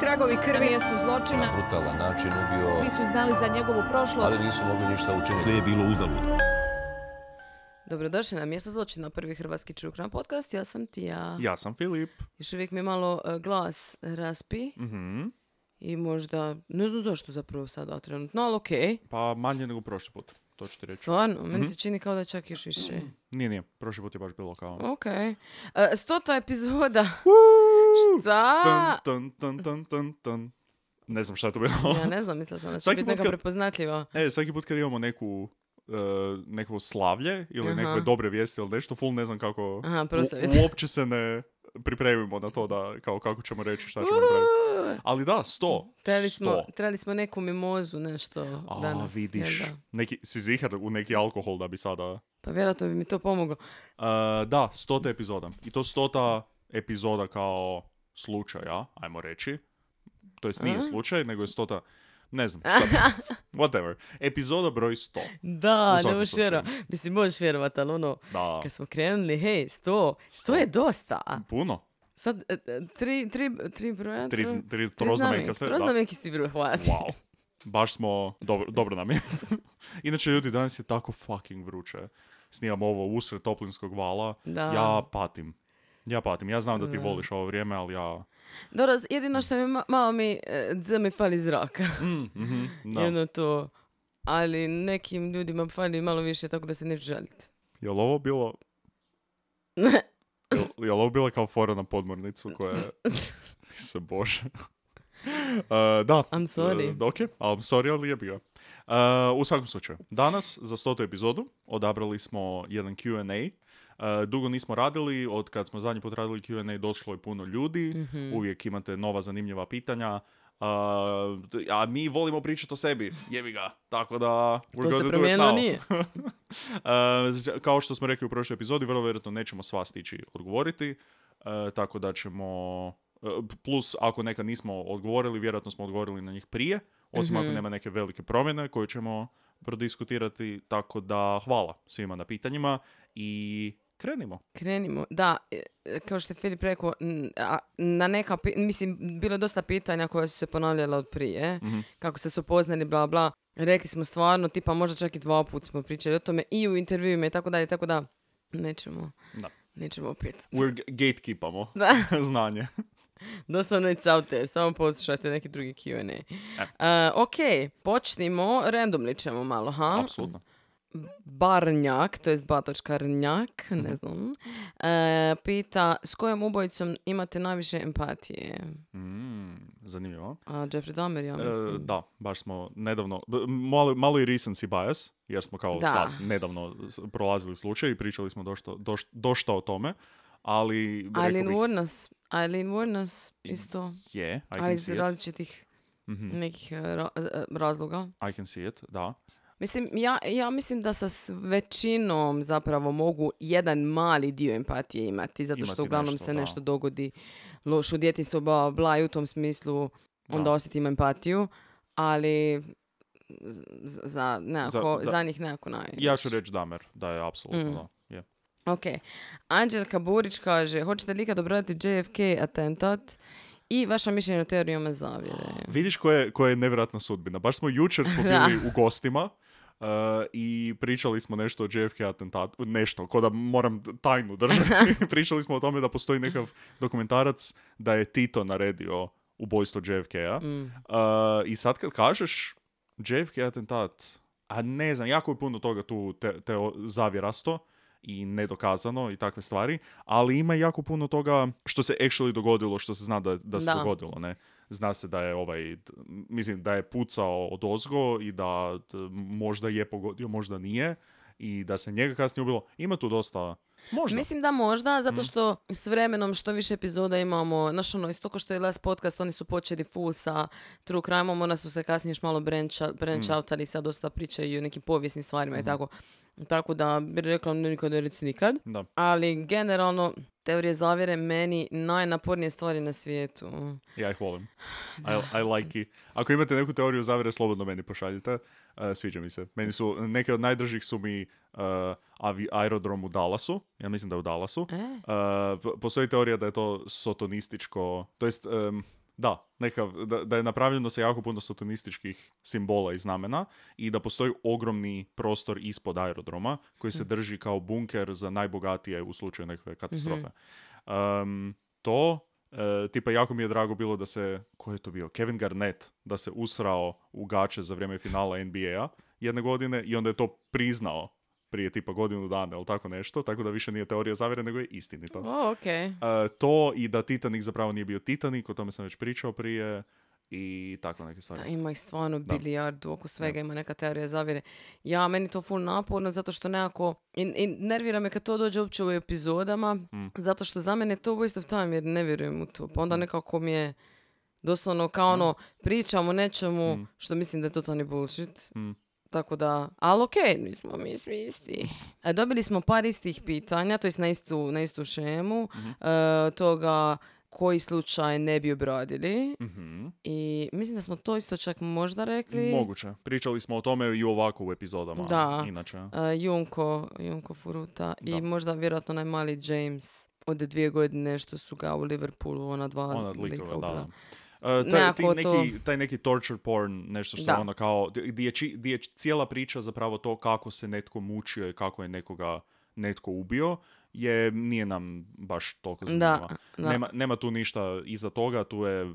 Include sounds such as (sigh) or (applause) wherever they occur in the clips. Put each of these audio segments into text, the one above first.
tragovi krvi. Na mjestu zločina. Na brutalan način ubio. Svi su znali za njegovu prošlost. Ali nisu mogli ništa učiniti. Sve je bilo uzalud. Dobrodošli na mjesto zločina, prvi hrvatski čukran podcast. Ja sam Tija. Ja sam Filip. Još uvijek mi malo e, glas raspi. Mhm. I možda, ne znam zašto zapravo sada trenutno, ali okej. Pa manje nego prošli put, to ću ti reći. Stvarno, meni mhm. se čini kao da čak još više. Nije, nije, prošli put je baš bilo kao... Ono. Okej. Uh, Stota epizoda. Uuu! Šta? ne znam šta je to bilo. ja ne znam, mislila sam da će svaki biti neka prepoznatljiva. E, svaki put kad imamo neku uh, neko slavlje ili Aha. neke dobre vijesti ili nešto, full ne znam kako Aha, u, uopće se ne pripremimo na to da kao kako ćemo reći šta ćemo napraviti. Ali da, sto. Trebali smo, trebali smo neku mimozu nešto A, danas. vidiš. da? Neki, si zihar u neki alkohol da bi sada... Pa vjerojatno bi mi to pomoglo. Uh, da, stota epizoda. I to stota epizoda kao slučaja, ajmo reći, to jest nije slučaj, nego je stota, ne znam, šta bi, (laughs) whatever, epizoda broj 100. Da, ne možeš vjerovat, mislim možeš vjerovat, ali ono, da. kad smo krenuli, hej, 100, 100 je dosta. Puno. Sad, e, e, tri, tri, tri broja, tri, tri, tri troznamenkasti, troznamenkasti broj, hvala Wow. Baš smo, dobro, dobro nam je. (laughs) Inače, ljudi, danas je tako fucking vruće. Snijam ovo usred toplinskog vala. Da. Ja patim. Ja patim, ja znam da ti voliš ovo vrijeme, ali ja... Dobro, jedino što mi malo mi e, zemi mi fali zraka. Mm, mhm, (laughs) Jedno to. Ali nekim ljudima fali malo više, tako da se neću žaliti. Je ovo bilo... (laughs) je, ovo bilo kao fora na podmornicu koja (laughs) se bože. E, da. I'm sorry. E, ok, I'm sorry, ali je bio. u svakom slučaju, danas za stotu epizodu odabrali smo jedan Q&A E, dugo nismo radili, od kad smo zadnji put radili Q&A došlo je puno ljudi, mhm. uvijek imate nova zanimljiva pitanja, e, a mi volimo pričati o sebi, jebi ga. Tako da, to se promijenilo nije. (laughs) E, kao što smo rekli u prošloj epizodi, vrlo vjerojatno nećemo sva stići odgovoriti, tako da ćemo... Plus, ako neka nismo odgovorili, vjerojatno smo odgovorili na njih prije, osim ako mhm. nema neke velike promjene koje ćemo prodiskutirati, tako da hvala svima na pitanjima i Krenimo. Krenimo, da, e, kao što je Filip rekao, na neka, mislim, bilo je dosta pitanja koja su se ponavljala od prije, mhm. kako ste se upoznali, bla, bla. Rekli smo stvarno, tipa možda čak i dva put smo pričali o tome i u intervjuima i tako dalje, tako da nećemo, da. nećemo opet. We're gatekeepamo (laughs) znanje. (laughs) Doslovno it's out there, samo poslušajte neki drugi Q&A. E, ok, počnimo, randomli ćemo malo, ha? Apsolutno. Barnjak, to je Batočkarnjak, ne mhm. znam, e, pita s kojom ubojicom imate najviše empatije? Mm, zanimljivo. A Jeffrey Dahmer, ja e, mislim. da, baš smo nedavno, malo, i recency bias, jer smo kao sad nedavno prolazili slučaj i pričali smo došto, došta o tome, ali... Aileen Wuornos, isto. Je, I can ali iz različitih mhm. nekih e, razloga. I can see it, da. Mislim, ja, ja mislim da sa većinom zapravo mogu jedan mali dio empatije imati, zato što uglavnom se nešto dogodi loš u djetinstvu, bla, bla, i u tom smislu onda da. osjetim empatiju, ali za, nekako, za, njih nekako naj... Ja ću reći Damer, da je apsolutno, mm. da. Yeah. Ok. Anđelka Burić kaže, hoćete li ikad obraditi JFK atentat? i vaša mišljenja o teorijama zavjere. Vidiš koja je, koja je nevjerojatna sudbina. Baš smo jučer smo (laughs) bili u gostima E, i pričali smo nešto o JFK atentatu, nešto, ko da moram tajnu držati. (laughs) (laughs) pričali smo o tome da postoji nekav dokumentarac da je Tito naredio ubojstvo JFK-a. Mm. E, I sad kad kažeš JFK atentat, a ne znam, jako je puno toga tu te, te zavjerasto, i nedokazano i takve stvari, ali ima jako puno toga što se actually dogodilo, što se zna da, da se dogodilo, ne? Zna se da je ovaj, mislim, da je pucao od ozgo i da možda je pogodio, možda nije i da se njega kasnije ubilo. Ima tu dosta Možda. Mislim da možda, zato mhm. što s vremenom što više epizoda imamo, znaš ono, isto ko što je Last Podcast, oni su počeli full sa True Crime-om, onda su se kasnije još malo branch, branch mhm. outali, sad dosta pričaju o nekim povijesnim stvarima i mhm. tako. Tako da bi rekla nikad ne reci nikad. Da. Ali generalno, teorije zavjere meni najnapornije stvari na svijetu. Ja ih volim. I, I like it. Ako imate neku teoriju zavjere, slobodno meni pošaljite. E, sviđa mi se. Meni su, neke od najdržih su mi e, avi, aerodrom u Dallasu, ja mislim da je u Dallasu. E. postoji teorija da je to sotonističko, to jest... da, neka, da, je napravljeno sa jako puno sotonističkih simbola i znamena i da postoji ogromni prostor ispod aerodroma koji se mm. drži kao bunker za najbogatije u slučaju nekakve katastrofe. mm to E, tipa, jako mi je drago bilo da se, ko je to bio, Kevin Garnett, da se usrao u gače za vrijeme finala NBA-a jedne godine i onda je to priznao prije tipa godinu dana ili tako nešto, tako da više nije teorija zavjere, nego je istinito. Oh, to i da Titanic zapravo nije bio Titanic, o tome sam već pričao prije, i tako neke stvari. Da, ima ih stvarno bilijardu, oko svega ima neka teorija zavire. Ja, meni to ful naporno zato što nekako, i, nervira me kad to dođe uopće u epizodama, mm. zato što za mene je to waste of time jer ne vjerujem u to. Pa onda mm. nekako mi je doslovno kao ono, mm. pričam o nečemu što mislim da je totalni bullshit. Tako da, ali okej, okay, nismo mi svi isti. E, dobili smo par istih pitanja, to jest na istu, na istu šemu, mhm. e, toga koji slučaj ne bi obradili. Mm-hmm. I mislim da smo to isto čak možda rekli. Moguće. Pričali smo o tome i ovako u epizodama. Da. Inače. Uh, Junko, Junko Furuta da. i možda vjerojatno najmali James od dvije godine što su ga u Liverpoolu ona dva ona lika, da. Uh, taj, ti neki, taj neki torture porn, nešto što da. ono kao, gdje je cijela priča zapravo to kako se netko mučio i kako je nekoga netko ubio, je, nije nam baš toliko zanimljiva. Nema, nema, tu ništa iza toga, tu je,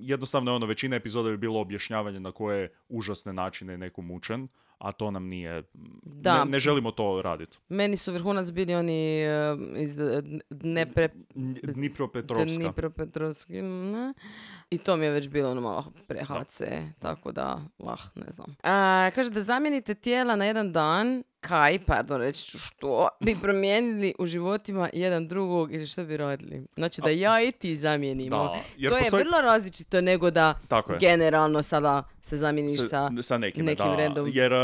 jednostavno je ono, većina epizoda bi bilo objašnjavanje na koje užasne načine je neko mučen, a to nam nije, da. Ne, želimo to raditi. Meni su vrhunac bili oni e, iz Dnepre... Dnipropetrovska. Dnipropetrovski, I to mi je već bilo ono malo pre tako da, ah, ne znam. kaže da zamijenite tijela na jedan dan, kaj, pardon, reći ću što, bi promijenili u životima jedan drugog ili što bi rodili. Znači da ja i ti zamijenimo. to je vrlo različito nego da Tako generalno sada se zamijeniš sa, sa, nekim da. redom. Jer, e,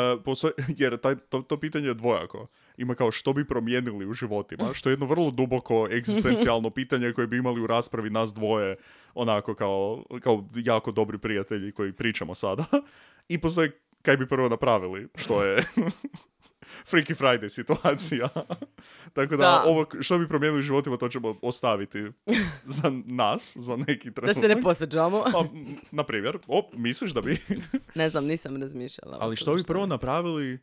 (laughs) jer taj, to, pitanje je dvojako ima kao što bi promijenili u životima, (laughs) što je jedno vrlo duboko egzistencijalno pitanje koje bi imali u raspravi nas dvoje, onako kao, kao jako dobri prijatelji koji pričamo sada. (laughs) I postoje kaj bi prvo napravili, što je Freaky Friday situacija. (laughs) Tako da, ovo što bi promijenili u životima, to ćemo ostaviti (laughs) za nas, za neki trenutak. Da se ne posjeđamo. Pa, na primjer, op, misliš da bi? (laughs) ne znam, nisam razmišljala. Ali što bi prvo napravili?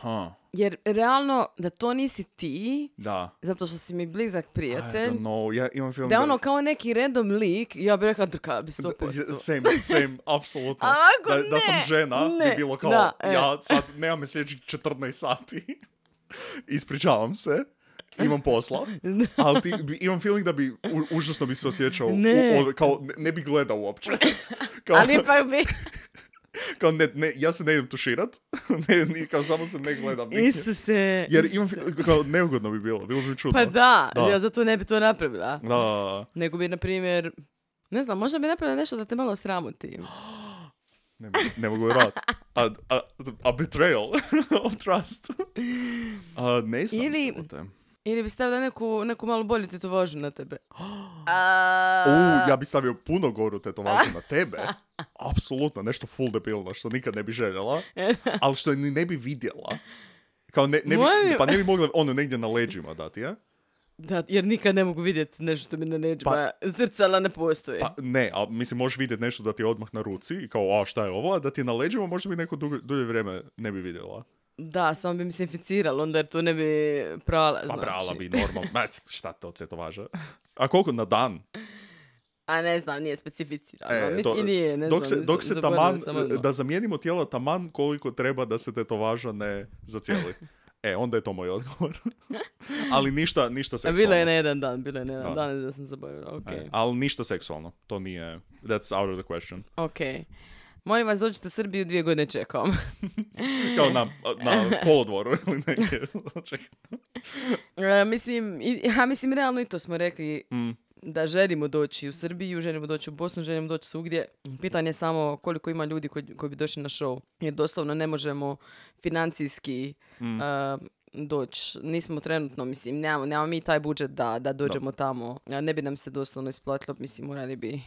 Ha. Jer realno da to nisi ti, da. zato što si mi blizak prijatelj, ja imam film da je ono kao neki random lik, ja bih rekla drka bi 100%. Same, same, (laughs) apsolutno. Da, da sam žena, ne. bi bilo kao, da, e. ja sad nemam je sljedećih 14 sati, (laughs) ispričavam se. Imam posla, (laughs) ali ti, imam feeling da bi u, užasno bi se osjećao, ne. U, kao ne, ne bi gledao uopće. Kao, ali ipak bi kao ne, ne, ja se ne idem tuširat, (laughs) ne, ne, kao samo se ne gledam. Nigdje. Isuse. Jer imam, kao neugodno bi bilo, bilo bi čudno. Pa da, da. ja zato ne bi to napravila. Da. Nego bi, na primjer, ne znam, možda bi napravila nešto da te malo sramuti. (gasps) ne, mogu, ne mogu vjerovati. A, a, a betrayal (laughs) of trust. (laughs) A, ne znam. Ili, ili bi stavila neku, neku malo bolju tetovažu na tebe. A... (gasps) ja bi stavio puno goru tetovažu na tebe. (gasps) Apsolutno, nešto full debilno što nikad ne bi željela, (laughs) ali što ni ne bi vidjela. Kao ne, ne bi, pa ne bi mogla ono negdje na leđima dati, ja? Da, jer nikad ne mogu vidjeti nešto što mi na leđima. Pa- zrcala ne postoji. Pa ne, a mislim možeš vidjeti nešto da ti je odmah na ruci, kao a šta je ovo, a da ti je na leđima možda bi neko dulje vrijeme ne bi vidjela. Da, samo bi mi se inficiralo, onda jer tu ne bi prala. Pa prala znači. bi, normalno. Ma, šta to tetovaža? (laughs) A koliko na dan? A ne znam, nije specificirano. E, Mislim, nije, ne dok znam, se, dok se taman, da zamijenimo tijelo taman koliko treba da se tetovaža ne zacijeli. (laughs) E, onda je to moj odgovor. (laughs) ali ništa, ništa seksualno. Bilo je na jedan dan, bilo je na jedan da. dan, da sam zaboravila, okay. e, ali ništa seksualno, to nije, that's out of the question. Okay. Molim vas, dođite u Srbiju, dvije godine čekam. (laughs) Kao na, na kolodvoru ili negdje. (laughs) E, mislim, ja mislim, realno i to smo rekli. Mm. Da želimo doći u Srbiju, želimo doći u Bosnu, želimo doći svugdje. Pitanje je samo koliko ima ljudi koji, koji bi došli na show. Jer doslovno ne možemo financijski mm. E, doći. Nismo trenutno, mislim, nemamo, nemamo mi taj budžet da, da dođemo tamo. Ne bi nam se doslovno isplatilo, mislim, morali bi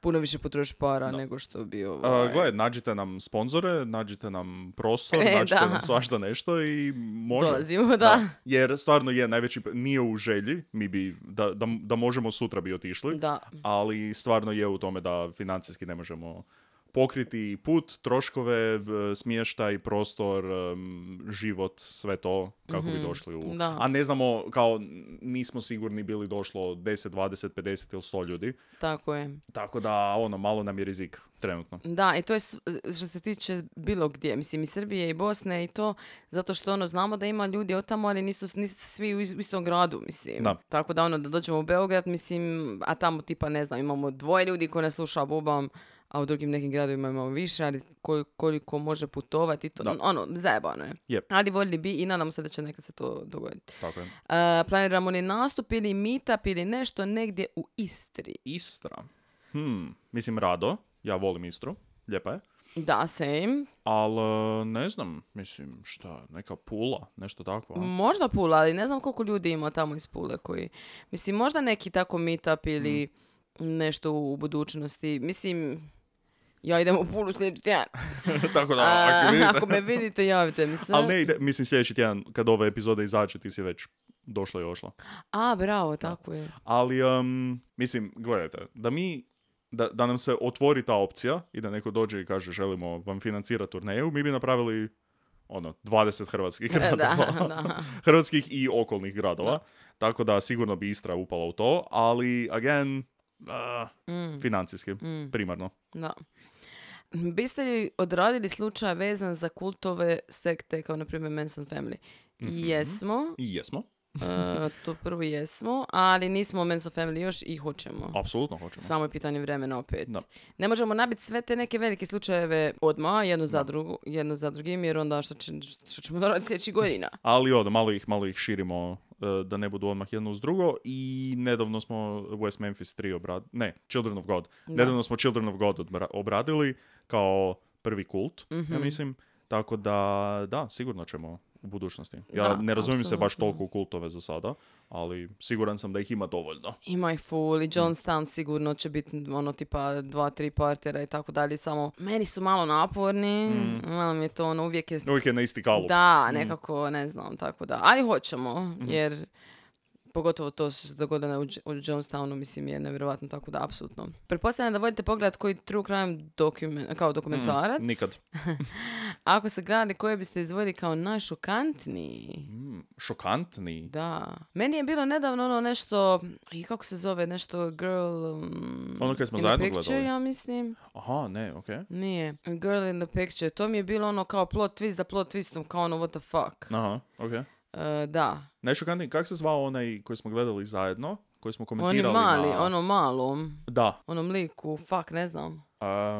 puno više potrošiti para nego što bi Ovaj... gledaj, nađite nam sponzore, nađite nam prostor, (laughs) e, nađite da. nam svašta nešto i može. da. da. Jer stvarno je najveći, nije u želji, mi bi, da, da, da možemo sutra bi otišli, da. ali stvarno je u tome da financijski ne možemo pokriti put, troškove, e, smještaj, prostor, e, život, sve to kako bi mhm, došli u... A ne znamo, kao nismo sigurni bili došlo 10, 20, 50 ili 100 ljudi. Tako je. Tako da, ono, malo nam je rizik trenutno. Da, i to je što se tiče bilo gdje, mislim i Srbije i Bosne i to, zato što ono, znamo da ima ljudi od tamo, ali nisu, nisu svi u istom gradu, mislim. Tako da ono, da dođemo u Beograd, mislim, a tamo tipa, ne znam, imamo dvoje ljudi koji ne sluša bubam, a u drugim nekim gradovima imamo više, ali koliko može putovati, to, ono, zajebano je. Yep. Ali voljeli bi i nadamo se da će nekad se to dogoditi. Tako je. E, planiramo li nastup ili meetup ili nešto negdje u Istri? Istra? Hmm, mislim rado, ja volim Istru, lijepa je. Da, same. Ali e, ne znam, mislim, šta, neka pula, nešto tako. A? Možda pula, ali ne znam koliko ljudi ima tamo iz pule koji... Mislim, možda neki tako meetup ili hmm. nešto u budućnosti. Mislim, ja idem u Pulu sljedeći tjedan. (laughs) Tako da, ako, (laughs) vidite... ako me vidite, javite mi se. Ali ne ide, mislim sljedeći tjedan, kad ove epizode izađe, ti si već došla i ošla. A, bravo, tako je. Ali, mislim, gledajte, da mi, da, nam se otvori ta opcija i da neko dođe i kaže želimo vam financirati turneju, mi bi napravili ono, 20 hrvatskih (laughs) gradova. hrvatskih i okolnih gradova. Tako da sigurno bi Istra upala u to, ali, again, uh, financijski, mm. primarno. Da. Biste li odradili slučaj vezan za kultove sekte kao na primjer Manson Family? Mhm. Jesmo. Jesmo. uh, to prvo jesmo, ali nismo Manson Family još i hoćemo. Apsolutno hoćemo. Samo je pitanje vremena opet. Ne možemo nabiti sve te neke velike slučajeve odmah, jedno, za, drugu, jedno za drugim, jer onda što, što ćemo (laughs) raditi sljedećih godina. ali od, malo ih, malo ih širimo E, da ne budu odmah jedno uz drugo i nedavno smo West Memphis 3 obradili, ne, Children of God. Da. Nedavno smo Children of God obradili kao prvi kult, mm-hmm. ja mhm. mislim. Tako da, da, sigurno ćemo u budućnosti. Ja da, ne razumijem se baš toliko u kultove za sada, ali siguran sam da ih ima dovoljno. Ima ih full i John Stan sigurno će biti ono tipa dva, tri partera i tako dalje. Samo meni su malo naporni, mm. malo mi je to ono uvijek je... Uvijek je na isti kalup. Da, mm. nekako, mm. ne znam, tako da. Ali hoćemo, mm jer Pogotovo to što se dogodilo u, Jonestownu, mislim, je nevjerovatno, tako da, apsolutno. Pretpostavljam da vodite pogled koji true crime dokumen, kao dokumentarac. Mm, nikad. (laughs) Ako se gledali koje biste izvojili kao najšokantniji? Mm, šokantniji? Da. Meni je bilo nedavno ono nešto, i kako se zove, nešto girl... Um, ono smo in zajedno picture, gledali. ja mislim. Aha, ne, okej. Nije. Girl in the picture. To mi je bilo ono kao plot twist za plot twistom, kao ono what the fuck. Aha, okej. E, da. da. Najšokantniji, kak se zvao onaj koji smo gledali zajedno, koji smo komentirali mali, na... ono malom. Da. Onom liku, fuck, ne znam.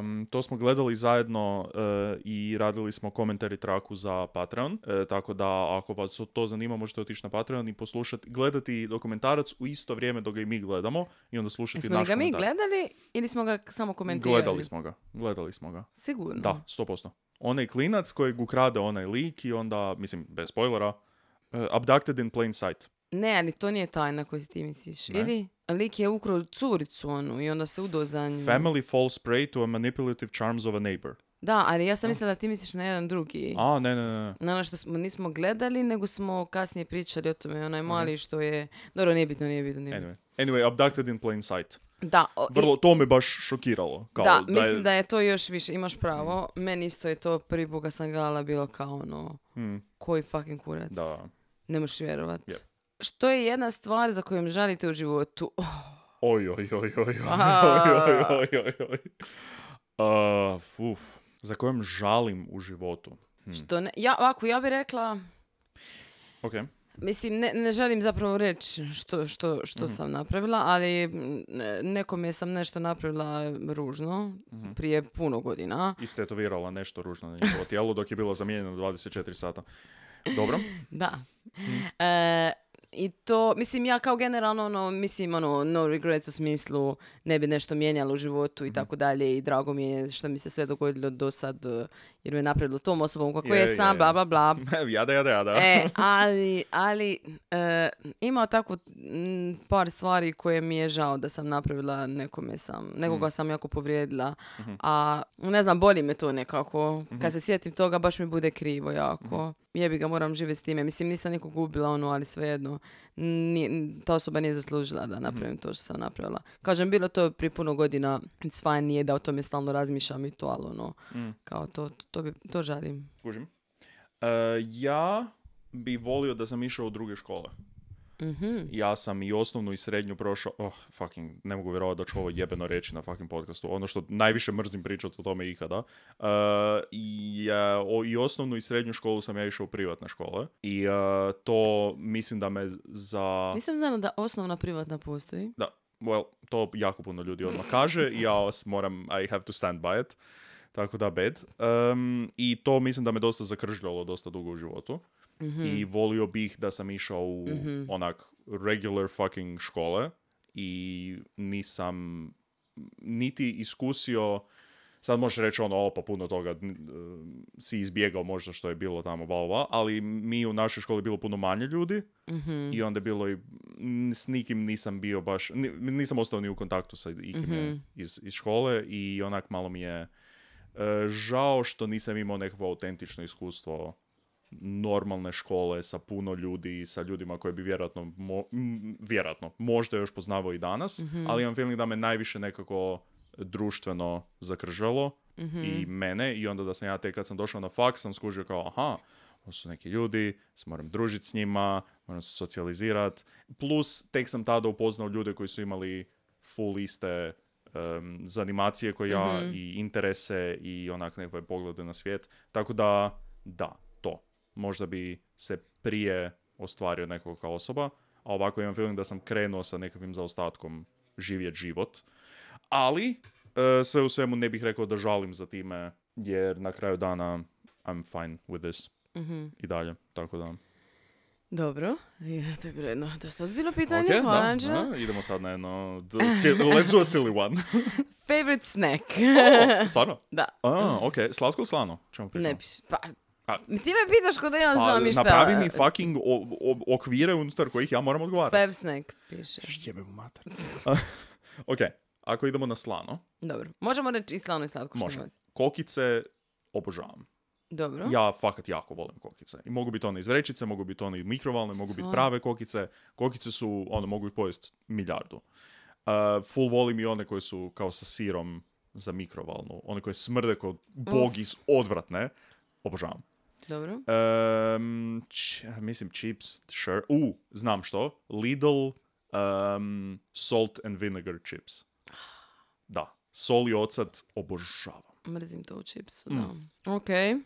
Um, to smo gledali zajedno e, i radili smo komentari traku za Patreon, e, tako da ako vas to zanima možete otići na Patreon i poslušati, gledati dokumentarac u isto vrijeme dok ga i mi gledamo i onda slušati Mi naš ga mi gledali ili smo ga samo komentirali? Gledali smo ga, gledali smo ga. Sigurno? Da, 100%. Onaj klinac kojeg ukrade onaj lik i onda, mislim, bez spoilera, Uh, abducted in plain sight. Ne, ali to nije tajna koju ti misliš. Ne. Ili lik je ukrao curicu onu i onda se udo za nju. Family falls prey to a manipulative charms of a neighbor. Da, ali ja sam mislila da ti misliš na jedan drugi. A, ne, ne, ne. Na ono što smo, nismo gledali, nego smo kasnije pričali o tome. Onaj mhm. mali što je... Dobro, nije bitno, nije bitno, nije bitno. Anyway, anyway abducted in plain sight. Da. O, Vrlo, to me baš šokiralo. Kao, da, da mislim da je to još više, imaš pravo. Mm. Meni isto je to prvi puta sam gledala bilo kao ono, mm. koji fucking kurac. Da. Ne možeš vjerovat. Što je jedna stvar za kojom žalite u životu? Oh. (laughs) Oj, oj, oj, oj, Za kojom žalim u životu? Hm. Što ja, ovako, ja bih rekla... Ok. Mislim, ne, ne želim zapravo reći što, što, što mhm. sam napravila, ali nekome sam nešto napravila ružno mhm. prije puno godina. I virala nešto ružno na njegovo tijelo dok je bilo zamijenjeno 24 sata. Dobro. (laughs) da. Mm. E, i to, mislim, ja kao generalno, ono, mislim, ono, no regrets u smislu ne bi nešto mijenjalo u životu i mhm. tako dalje i drago mi je što mi se sve dogodilo do sad jer me napravilo tom osobom kako je, sam, bla, bla, bla. (laughs) jada, jada, jada. E, ali, ali eh, imao tako mm, par stvari koje mi je žao da sam napravila nekome sam, nekoga mhm. sam jako povrijedila. Mhm. A ne znam, boli me to nekako. Mhm. Kad se sjetim toga, baš mi bude krivo jako. Jebi ga, moram živjeti s time. Mislim, nisam nikog gubila ono, ali svejedno. Nije, ta osoba nije zaslužila da napravim mhm. to što sam napravila. Kažem, bilo to prije puno godina, sva nije da o tome stalno razmišljam i to, ali ono, mm. kao to, to, to, bi, to žalim. Kužim. E, ja bi volio da sam išao u druge škole mm Ja sam i osnovnu i srednju prošao, oh, fucking, ne mogu vjerovati da ću ovo jebeno reći na fucking podcastu, ono što najviše mrzim pričati o tome ikada. Uh, i, uh, o, I osnovnu i srednju školu sam ja išao u privatne škole i uh, to mislim da me za... Nisam znala da osnovna privatna postoji. Da, well, to jako puno ljudi odmah kaže i ja moram, I have to stand by it. Tako da, bed. Um, I to mislim da me dosta zakržljalo dosta dugo u životu. Mm-hmm. I mhm. volio bih da sam išao u mm-hmm. onak regular fucking škole i nisam niti iskusio sad možeš reći ono, opa, puno toga e, si izbjegao možda što je bilo tamo, ba, ba, ali mi u našoj školi bilo puno manje ljudi mm-hmm. i onda je bilo i, s nikim nisam bio baš, nisam ostao ni u kontaktu sa ikim mm-hmm. iz, iz škole i onak malo mi je e, žao što nisam imao nekakvo autentično iskustvo normalne škole sa puno ljudi i sa ljudima koje bi vjerojatno, mo- vjerojatno možda još poznavao i danas, mm-hmm. ali imam feeling da me najviše nekako društveno zakržalo mm-hmm. i mene i onda da sam ja tek kad sam došao na faks sam skužio kao aha, ovo su neki ljudi, se moram družiti s njima, moram se socijalizirati. Plus, tek sam tada upoznao ljude koji su imali full iste um, zanimacije koje ja mm-hmm. i interese i onak nekakve poglede na svijet. Tako da, da, možda bi se prije ostvario nekoga kao osoba, a ovako imam feeling da sam krenuo sa nekakvim zaostatkom živjet život. Ali, e, sve u svemu ne bih rekao da žalim za time, jer na kraju dana I'm fine with this. Mm-hmm. I dalje, tako da... Dobro, to je bilo jedno dosta ozbiljno pitanje, okay, hvala da, da, idemo sad na jedno, let's do a silly one. (laughs) Favorite snack. oh, stvarno? (laughs) Da. A, ok, slatko ili slano? Čemu pričamo? Ne, pa, pa, ti me pitaš kod ja pa, znam i šta. Napravi mi fucking o, o, okvire unutar kojih ja moram odgovarati. Fev snack piše. Jebe mu mater. (laughs) ok, ako idemo na slano. Dobro, možemo reći i slano i slatko. Može. Kokice obožavam. Dobro. Ja fakat jako volim kokice. I mogu biti one iz vrećice, mogu biti one iz mikrovalne, mogu biti prave kokice. Kokice su, ono, mogu ih pojesti milijardu. Uh, full volim i one koje su kao sa sirom za mikrovalnu. One koje smrde kod bogis odvratne. Obožavam. Dobro. mislim, chips, sure. U, znam što. Lidl um, salt and vinegar chips. Da. Sol i ocat obožavam. Mrzim to u čipsu, mm. da. Ok. E,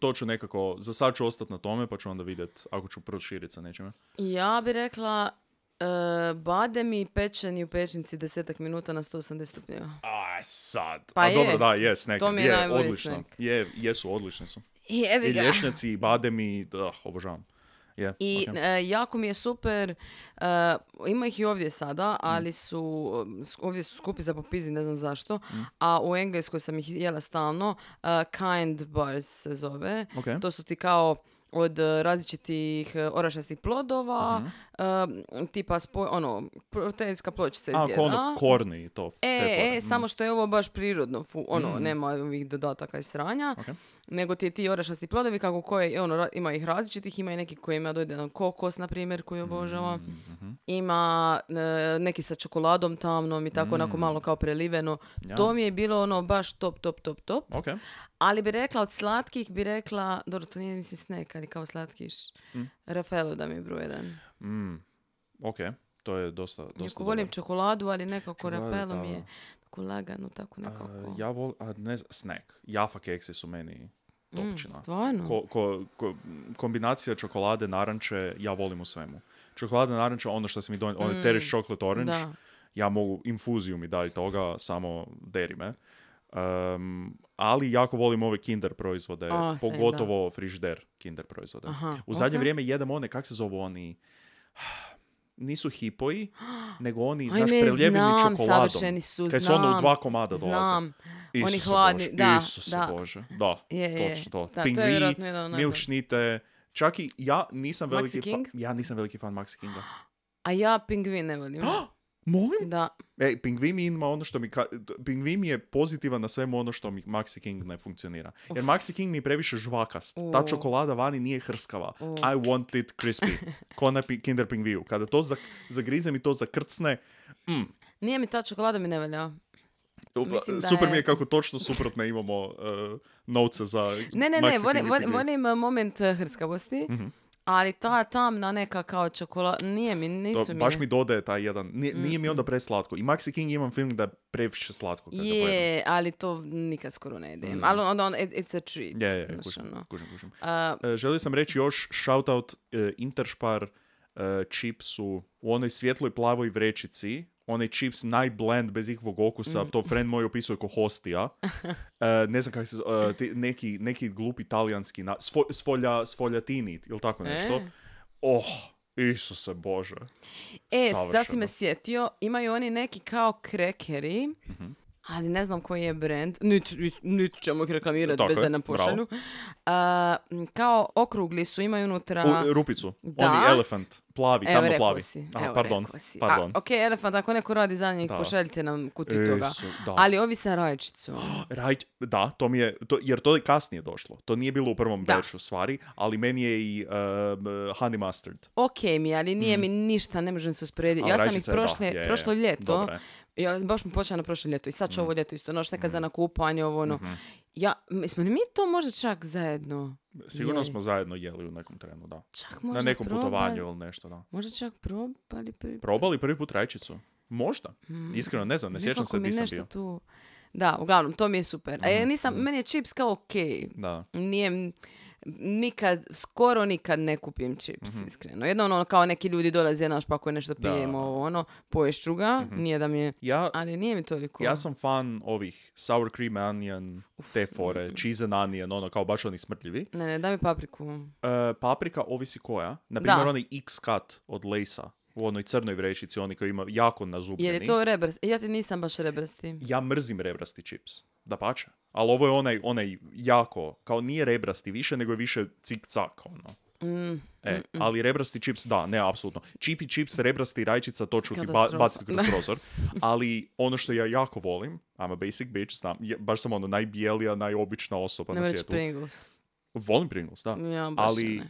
to ću, nekako, za sad ću ostati na tome, pa ću onda vidjeti ako ću proširiti sa nečime. Ja bi rekla E, bademi pečeni u pečnici desetak minuta na 180 stupnjeva. A sad. Pa A je. dobro, da, jes, To mi je, odlično. jesu, odlične su. I lješnjaci, i bademi, da, obožavam. I e, jako mi je super, e, ima ih i ovdje sada, ali mm. su, ovdje su skupi za popizi, ne znam zašto, mm. a u Engleskoj sam ih jela stalno, Kind Bars se zove, to su ti kao od e, različitih e, orašastih plodova, mhm. e, tipa spoj, ono, proteinska pločica iz A, ono, korni to. E, e, mhm. samo što je ovo baš prirodno, ono, mhm. nema ovih dodataka i sranja, nego ti ti orašasti plodovi kako koje, ono, ima ih različitih, ima i neki koji ima dojedan kokos, na primjer, koji obožava. mm ima neki sa čokoladom tamnom i tako, onako mm. malo kao preliveno. To mi je bilo, ono, baš top, top, top, top. Okay. Ali bi rekla od slatkih bi rekla, dobro to nije mislim snack, ali kao slatkiš, mm. Rafaelu da mi je broj jedan. Mm. Ok, to je dosta, dosta Jako volim čokoladu, ali nekako Rafaelu mi je tako lagano, tako nekako. A, ja volim, a ne znam, snack. Jafa keksi su meni mm, topčina. Mm, stvarno? Ko, ko, ko, kombinacija čokolade, naranče, ja volim u svemu. Čokolada, naranča, ono što se mi donio, mm. ono Terry's chocolate orange, da. ja mogu, infuziju mi daj toga, samo deri me. Um, ali jako volim ove kinder proizvode, oh, pogotovo da. frižder kinder proizvode. Aha, u zadnje okay. vrijeme jedem one, kak se zovu oni, (sighs) nisu hipoji, (gasps) nego oni, Aj, znaš, preljeveni čokoladom. savršeni su, Kaj su ono u dva komada dolaze. Znam. oni hladni, da. Isuse da. Bože, da, je, je, točno to. Da, to je čak i ja nisam veliki fan, ja nisam veliki fan Maxi Kinga. (gasps) A ja pingvine volim. (gasps) Molim? Da. E, pingvin ima ono što mi... Ka... je pozitivan na svemu ono što mi Maxi King ne funkcionira. Jer Maxi King mi je previše žvakast. Ta čokolada vani nije hrskava. I want it crispy. (laughs) Ko na Kinder Pingviju. Kada to zagrizem i to zakrcne... Mm. Nije mi ta čokolada mi ne valja. Upa, super je... mi je kako točno suprotno imamo uh, novce za Ne, ne, ne, volim moment hrskavosti. Mm-hmm ali ta tamna neka kao čokolada, nije mi, nisu mi... Baš mi dodaje taj jedan, nije, nije mi onda slatko. I Maxi King imam film da je previše slatko. Kad je, ali to nikad skoro ne idem. Mm. Ali onda on, it's a treat. Je, je, kužim, ono. kužim, kužim. Uh, Želio sam reći još shoutout uh, Interspar uh, e, čipsu u onoj svjetloj plavoj vrećici onaj chips najblend bez ikakvog okusa, mm. to friend moj opisuje ko hostija. (laughs) E, ne znam kako se zove. E, ti, neki, neki glupi talijanski, na, svo, sfolja, sfoljatini ili tako nešto. E. Oh, Isuse Bože. E, sad si me sjetio, imaju oni neki kao krekeri, mm-hmm ali ne znam koji je brand, niti nit ćemo ih reklamirati bez da nam pošalju. kao okrugli su, imaju unutra... rupicu, oni elefant, plavi, tamno plavi. Evo, pardon, pardon. ok, elefant, ako neko radi za njih, pošaljite nam kutiju toga. Ali ovi sa rajčicom. (gasps) da, to mi je, jer to je kasnije došlo. To nije bilo u prvom da. stvari, ali meni je i honey mustard. Ok mi, ali nije mm. mi ništa, ne možem se usporediti. Ja sam ih prošlo ljeto ja baš mi počela na prošlo ljeto i sad ću mm. ovo ljeto isto, noš neka mm. za nakupanje, ovo ono. Mm-hmm. Ja, mislim, mi to možda čak zajedno Sigurno jeli. smo zajedno jeli u nekom trenu, da. Čak možda Na nekom probali, putovanju ili nešto, da. Možda čak probali prvi put. Probali prvi put rajčicu. Možda. Mm. Iskreno, ne znam, ne sjećam se di sam bio. Tu... Da, uglavnom, to mi je super. Mm. E, nisam, mhm. meni je čips kao ok. Da. Nije, nikad, skoro nikad ne kupim čips, mhm. iskreno. Jedno ono, kao neki ljudi dolaze, naš pa ako nešto pijemo, ovo ono, poješću ga, mhm. nije da mi je, ali nije mi toliko. Ja sam fan ovih sour cream onion, Uf, te cheese and onion, ono, kao baš oni smrtljivi. Ne, ne, daj mi papriku. E, paprika ovisi koja. Naprimjer, onaj X-cut od lesa u onoj crnoj vrećici, oni koji ima jako nazubljeni. Jer je to rebrasti. Ja ti nisam baš rebrasti. Ja mrzim rebrasti čips. Da pače. Ali ovo je onaj, onaj jako, kao nije rebrasti više, nego je više cik-cak, ono. Mm, e, mm, mm. ali rebrasti čips, da, ne, apsolutno. Čipi čips, rebrasti rajčica, to ću ti baciti kroz (laughs) prozor. Ali ono što ja jako volim, I'm a basic bitch, znam, baš sam ono najbijelija, najobična osoba ne na svijetu. Pringles. Volim Pringles, da. Ja, ali e,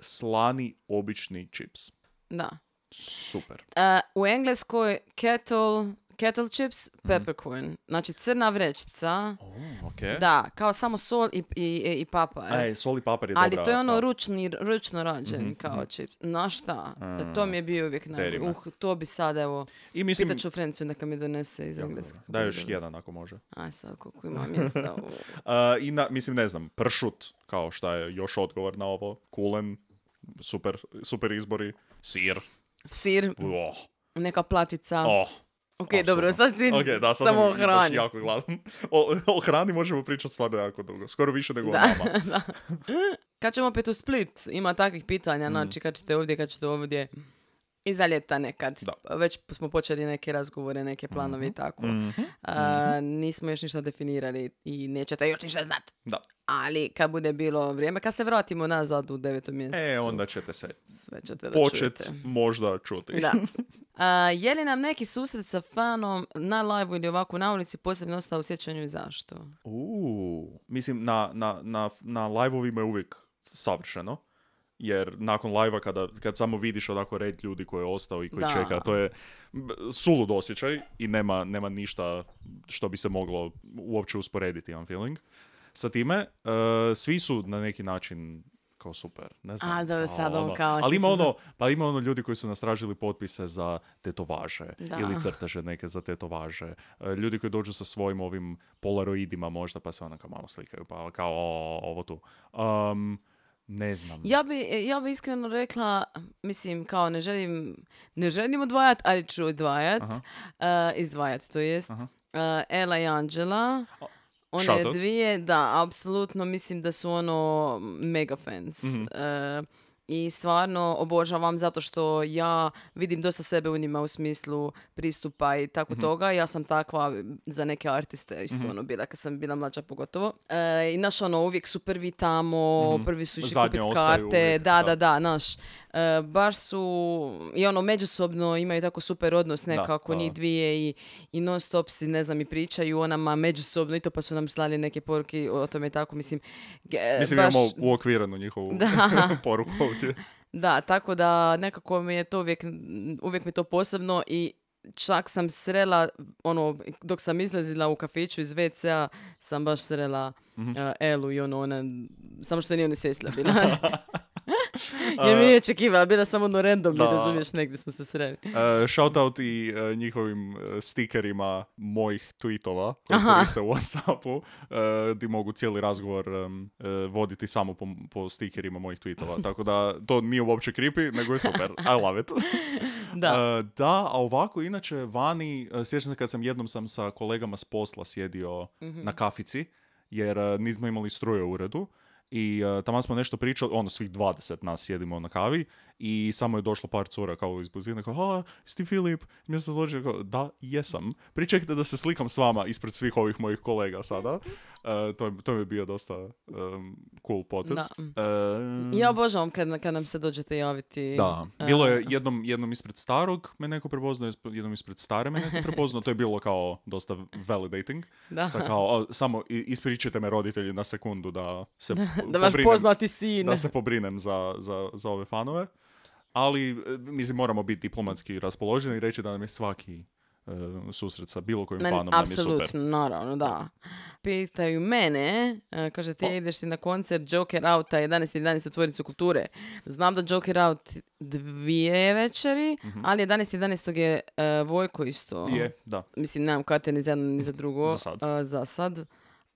slani, obični čips. Da. Super. E, u Engleskoj kettle kettle chips, mhm. peppercorn. Mm. Znači crna vrećica. Oh, okay. Da, kao samo sol i, i, i papar. Aj, e, sol i papar je Ali to je ono ručni, ručno rađen mm-hmm. kao mhm. chips. Na šta? Mm. To mi je bio uvijek na... Uh, to bi sad, evo, I mislim... pitaću Frenciju neka mi donese iz Engleske. Da, još jedan ako može. Aj sad, koliko ima mjesta u... uh, (laughs) I na, mislim, ne znam, pršut, kao šta je još odgovor na ovo. Kulen, super, super izbori. Sir. Sir. Oh. Neka platica. Oh. Ok, dobro, sad si da, sad samo o hrani. Jako O, hrani možemo pričati stvarno jako dugo, skoro više nego o nama. (laughs) (laughs) Kad ćemo opet u Split, ima takvih pitanja, znači kad ćete ovdje, kad ćete ovdje. I za ljeta nekad. Da. Već smo počeli neke razgovore, neke planove i mhm. tako. Mhm. Mhm. nismo još ništa definirali i nećete još ništa znat. Da. Ali kad bude bilo vrijeme, kad se vratimo nazad u devetom mjesecu. E, onda ćete se sve ćete možda čuti. Da. (laughs) je li nam neki susret sa fanom na live ili ovako na ulici posebno ostao u sjećanju i zašto? Uh, mislim na, na, na, na live-ovima je uvijek savršeno jer nakon live kada, kad samo vidiš onako red ljudi koji je ostao i koji da. čeka, to je sulud osjećaj i nema, nema ništa što bi se moglo uopće usporediti, imam feeling. Sa time, e, svi su na neki način kao super, ne znam. A, sad ono, kao... Ali ima ono, pa ima ono ljudi koji su nastražili potpise za tetovaže ili crteže neke za tetovaže. E, ljudi koji dođu sa svojim ovim polaroidima možda pa se onako malo slikaju, pa kao ovo tu. Um, ne znam. Ja bi, ja bi iskreno rekla, mislim, kao ne želim, ne želim odvajat, ali ću odvajat, Uh, eh, izdvajati, to jest. Eh, Ela i Angela, One dvije, da, apsolutno mislim da su ono mega fans. Mhm. Eh, i stvarno obožavam zato što ja vidim dosta sebe u njima u smislu pristupa i tako mm-hmm. toga. Ja sam takva za neke artiste isto mhm. ono bila kad sam bila mlađa pogotovo. E, I naš ono uvijek su prvi tamo, mhm. prvi su išli kupiti karte. da, da, da, naš. E, baš su i ono međusobno imaju tako super odnos nekako da, njih dvije i, i non stop si ne znam i pričaju o nama međusobno i to pa su nam slali neke poruke o tome tako mislim. Ge, mislim baš... imamo uokviranu njihovu da. (laughs) poruku (laughs) da, tako da nekako mi je to uvijek, uvijek mi to posebno i čak sam srela, ono, dok sam izlazila u kafiću iz WC-a, sam baš srela mhm. e, Elu i ono, ona, samo što nije ona svjesla bila. (laughs) Jer mi je očekivala, bila samo ono random, da. razumiješ, negdje smo se sreli. E, shoutout i e, njihovim e, stikerima mojih tweetova koji koriste u Whatsappu, uh, mogu cijeli razgovor voditi samo po, stikerima mojih tweetova. (laughs) Tako da to nije uopće creepy, nego je super. I love it. da. da, a ovako, inače, vani, sjećam se kad sam jednom sam sa kolegama s posla sjedio mhm. na kafici, jer nismo imali struje u uredu. I uh, e, tamo smo nešto pričali, ono, svih 20 nas sjedimo na kavi i samo je došlo par cura kao iz blizine, kao, a, sti Filip, mjesto zločina, kao, da, jesam. Pričekajte da se slikam s vama ispred svih ovih mojih kolega sada. Uh, to, to mi je bio dosta um, cool potes. Uh, ja obožavam kad, kad nam se dođete javiti. Da, e, bilo je jednom, jednom ispred starog me neko prepoznao, jednom ispred stare me neko prepoznao, to je bilo kao dosta validating. Da. Sa kao, samo ispričajte me roditelji na sekundu da se (laughs) da vaš poznati sin. Da se pobrinem za, za, za ove fanove ali e, mislim moramo biti diplomatski raspoloženi i reći da nam je svaki e, susret sa bilo kojim Men, fanom nam naravno, da. Pitaju mene, e, kaže ti ideš ti na koncert Joker Outa 11. 11. u Tvornicu kulture. Znam da Joker Out dvije večeri, mhm. ali 11.11. 11. je Vojko isto. Je, da. Mislim, nemam karte ni za jedno ni za drugo. za sad. za sad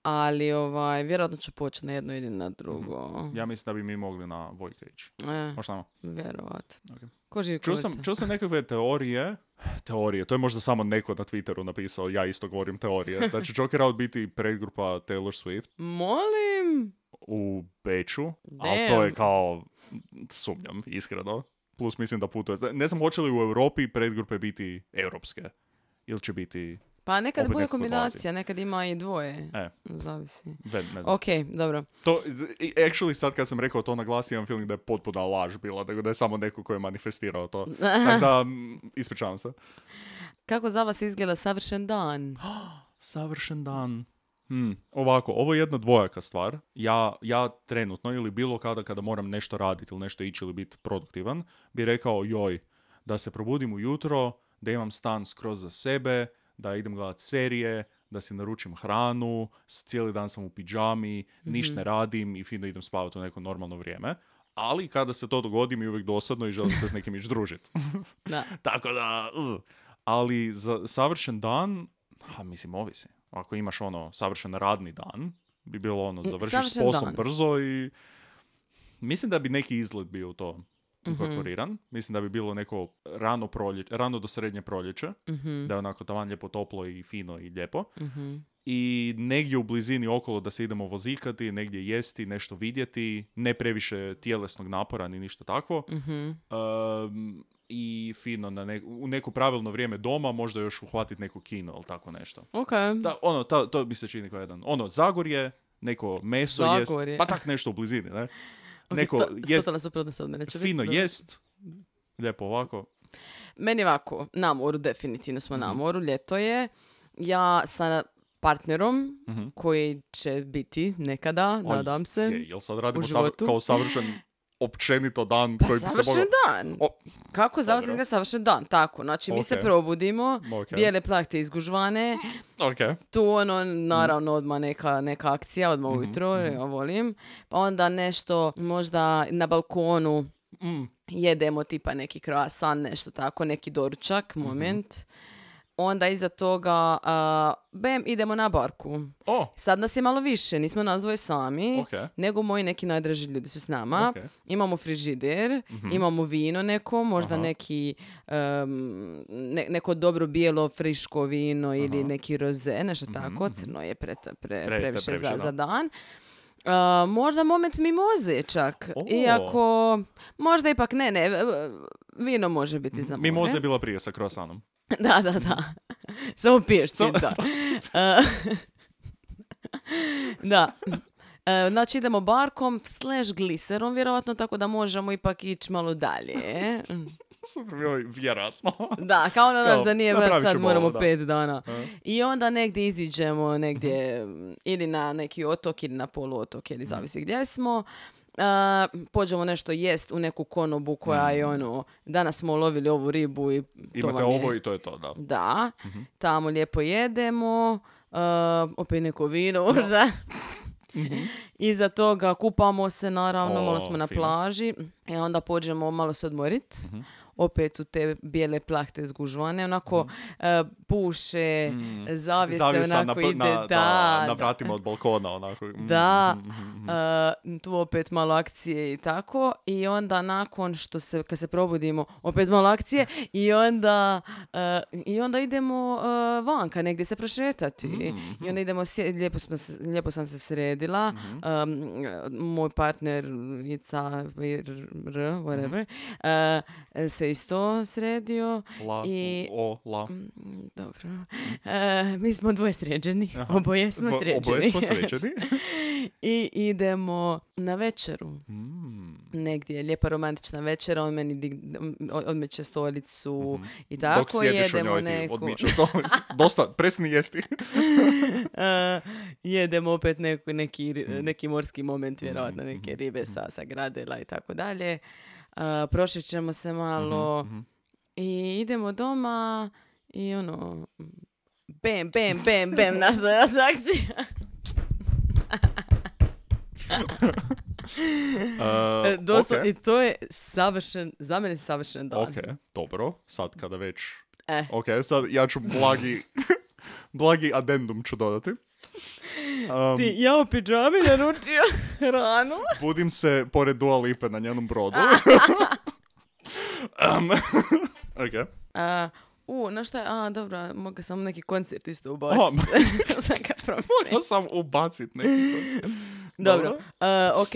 ali ovaj, vjerojatno ću poći na jedno ili na mhm. drugo. Ja mislim da bi mi mogli na Vojke ići. E, možda Vjerovatno. Okay. čuo, sam, čuo sam nekakve teorije, teorije, to je možda samo neko na Twitteru napisao, ja isto govorim teorije, da će Joker Out biti predgrupa Taylor Swift. Molim! U Beču, ali to je kao, sumnjam, iskreno. Plus mislim da putuje. Ne znam hoće li u Europi predgrupe biti europske ili će biti pa nekad bude kombinacija, nekad ima i dvoje. E. Zavisi. ne znam. Ok, dobro. To, actually sad kad sam rekao to na glas imam feeling da je potpuna laž bila, da je samo neko koji je manifestirao to. (laughs) Tako da, ispričavam se. Kako za vas izgleda savršen dan? (gasps) savršen dan. Hmm, ovako, ovo je jedna dvojaka stvar. Ja, ja trenutno ili bilo kada kada moram nešto raditi ili nešto ići ili biti produktivan, bi rekao joj, da se probudim ujutro, da imam stan skroz za sebe, da idem gledat serije, da si naručim hranu, cijeli dan sam u pidžami, mm niš mhm. ne radim i fino idem spavati u neko normalno vrijeme. Ali kada se to dogodi mi je uvijek dosadno i želim se s nekim ići družiti. (laughs) (laughs) Tako da... Uh. Ali za savršen dan, ha, mislim, ovisi. Ako imaš ono savršen radni dan, bi bilo ono, završiš s brzo i... Mislim da bi neki izgled bio u to inkorporiran. Mm-hmm. Mislim da bi bilo neko rano, rano do srednje proljeće, mhm. da je onako tavan lijepo toplo i fino i lijepo. mm I negdje u blizini okolo da se idemo vozikati, negdje jesti, nešto vidjeti, ne previše tjelesnog napora ni ništa takvo. Um, i fino na ne, u neko pravilno vrijeme doma, možda još uhvatiti neko kino ili tako nešto. Okay. Da, ono, ta, to mi se čini kao jedan. Ono, Zagorje, neko meso jest, pa tak nešto u blizini, ne? (laughs) neko to, jest, od mene fino jest, lijepo ovako. Meni ovako, na moru, definitivno smo na mhm. moru, ljeto je. Ja sa partnerom mhm. koji će biti nekada, nadam se. Je, jel sad radimo kao savršen općenito dan pa, koji bi se mogao... dan. O... Kako za vas završen dan? Tako, znači mi se probudimo, okay. bijele plakte izgužvane, okay. tu ono, naravno, odmah neka, neka akcija, odmah mm-hmm. ujutro, mm-hmm. ja volim. Pa onda nešto, možda na balkonu mm. jedemo tipa neki croissant, nešto tako, neki doručak, mhm. moment. Mm-hmm Onda iza toga, uh, idemo na barku. Oh. Sad nas je malo više, nismo nas dvoje sami, nego moji neki najdraži ljudi su s nama. Imamo frižider, mhm. imamo vino neko, možda neki, neko dobro bijelo friško vino ili neki roze, nešto mhm, tako. Mhm. Crno je pre, previše, za, za dan. možda moment mimoze čak. Iako, možda ipak ne, ne, vino može biti za more. Mimoze je bila prije sa croissantom. (laughs) Da, da, da. (laughs) Samo piješ cinta. (laughs) Pa, e, da. E, znači idemo barkom slash gliserom vjerojatno tako da možemo ipak ići malo dalje. E? Mm. Super, vjerojatno. da, kao na naš da nije već sad moramo pet dana. I onda negdje iziđemo, negdje mhm. ili na neki otok ili na poluotok ili mhm. zavisi gdje smo a, pođemo nešto jest u neku konobu koja mm. je ono, danas smo ulovili ovu ribu i to Imate je. ovo i to je to, da. Da, mhm. tamo lijepo jedemo, opet neko vino možda. Mhm. (laughs) Iza toga kupamo se naravno, malo smo na plaži. I e, onda pođemo malo se odmorit. Mhm. Opet u te bijele plahte zgužvane, onako mhm. e, puše, mm. zavise, onako na, ide. Na, da, da, od balkona, onako. (laughs) Mhm, da, uh, tu opet malo akcije i tako. I onda nakon što se, kad se probudimo, opet malo akcije i onda, uh, i onda idemo vanka negdje se prošetati. I onda idemo, lijepo, smo, lijepo sam se sredila, um, moj partner partnerica r, whatever, mm-hmm. se isto sredio. La, i, o, la. Dobro. mi smo dvoje sređeni. Aha. Oboje smo sređeni. Oboje smo sređeni. I idemo na večeru. Mm. Negdje, lijepa romantična večera, on meni dig... odmeće stolicu mm-hmm. i tako Dok sjediš jedemo u njoj neku... odmiče stolicu. Dosta, presni jesti. uh, jedemo opet neku, neki, neki neki morski moment, mhm, vjerojatno neke mhm, ribe mhm. sa, sa gradela i tako dalje. Prošit ćemo se malo i idemo doma i ono, bam, bam, bam, bam, (laughs) nas akcija. (laughs) E, e, I to je savršen, za mene savršen dan. Ok, dobro. Sad kada već... Eh. Ok, sad ja ću blagi (laughs) (laughs) blagi adendum ću dodati. Um, Ti, ja u pijami naručio (laughs) ranu. Budim se pored Dua Lipe na njenom brodu. um, (laughs) ok. Uh, u, na šta je, a, dobro, mogu sam neki koncert isto ubaciti. Oh, sam Mogu sam ubacit neki koncert. Dobro, dobro. Uh, ok.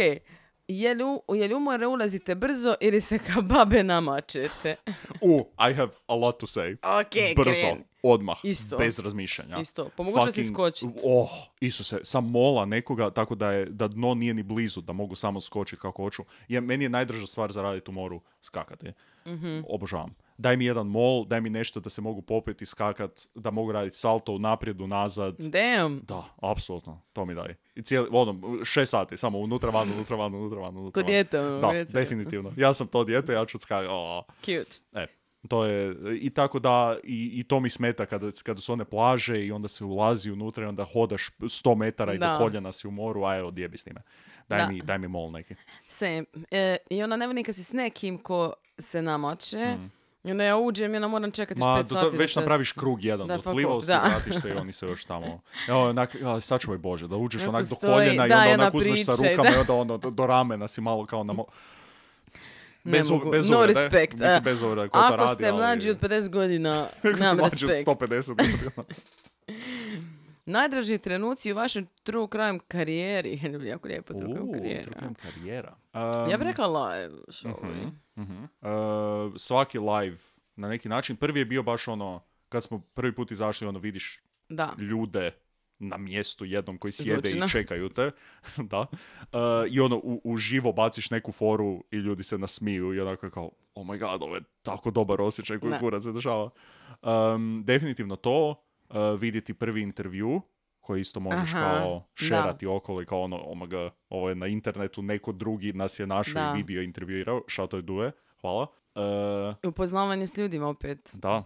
Jel, u, jel umore ulazite brzo ili se ka babe namačete? U, I have a lot to say. Ok, brzo. Kren odmah, Isto. bez razmišljanja. Isto, po pa mogućnosti skočiti. Oh, Isuse, sam mola nekoga tako da, je, da dno nije ni blizu, da mogu samo skočiti kako hoću. Ja, meni je najdrža stvar za raditi u moru skakati. mm Obožavam. Daj mi jedan mol, daj mi nešto da se mogu popeti, skakat, da mogu raditi salto u naprijed, unazad. Damn. Da, apsolutno, to mi daj. I cijeli, ono, šest sati, samo unutra, van, unutra, van, unutra, van, unutra, van. To djete, ono, definitivno. Ja sam to dijete, ja ću skakati. Cute. E. To je, i tako da, i, i to mi smeta kada, kada su one plaže i onda se ulazi unutra i onda hodaš 100 metara i do koljena si u moru, a evo, djebi s time. Daj, da. mi, daj mi mol neki. Sve, e, I onda ne nikad si s nekim ko se namoče, mm. I onda ja uđem i onda moram čekati Ma, do sati već napraviš krug jedan, da, otplivao se, vratiš se i oni se još tamo. Evo, onak, sačuvaj Bože, da uđeš onak do koljena i onda onak uzmeš sa rukama i onda ono, do, do ramena si malo kao na... Mo- bez, mogu. bez no uvrede, respekt. Mislim, bez uvrede, ko Ako radi, (laughs) ste mlađi od 50 godina, nam mlađi od 150 godina. Najdraži trenuci u vašoj true crime karijeri. (laughs) jako lijepo true crime karijera. True crime karijera. ja bih rekla live show. Uh-huh, mhm, mhm. uh svaki live na neki način. Prvi je bio baš ono, kad smo prvi put izašli, ono vidiš da. ljude na mjestu jednom koji sjede i čekaju te. (laughs) da. E, I ono, u, u, živo baciš neku foru i ljudi se nasmiju i onako je kao, oh my god, ovo je tako dobar osjećaj koji kurac se dešava. Um, definitivno to, uh, vidjeti prvi intervju, koji isto možeš Aha, kao šerati da. okolo i kao ono, oh god, ovo je na internetu, neko drugi nas je našao i video intervjuirao, šta to je duje, hvala. Uh, Upoznavanje s ljudima opet. Da,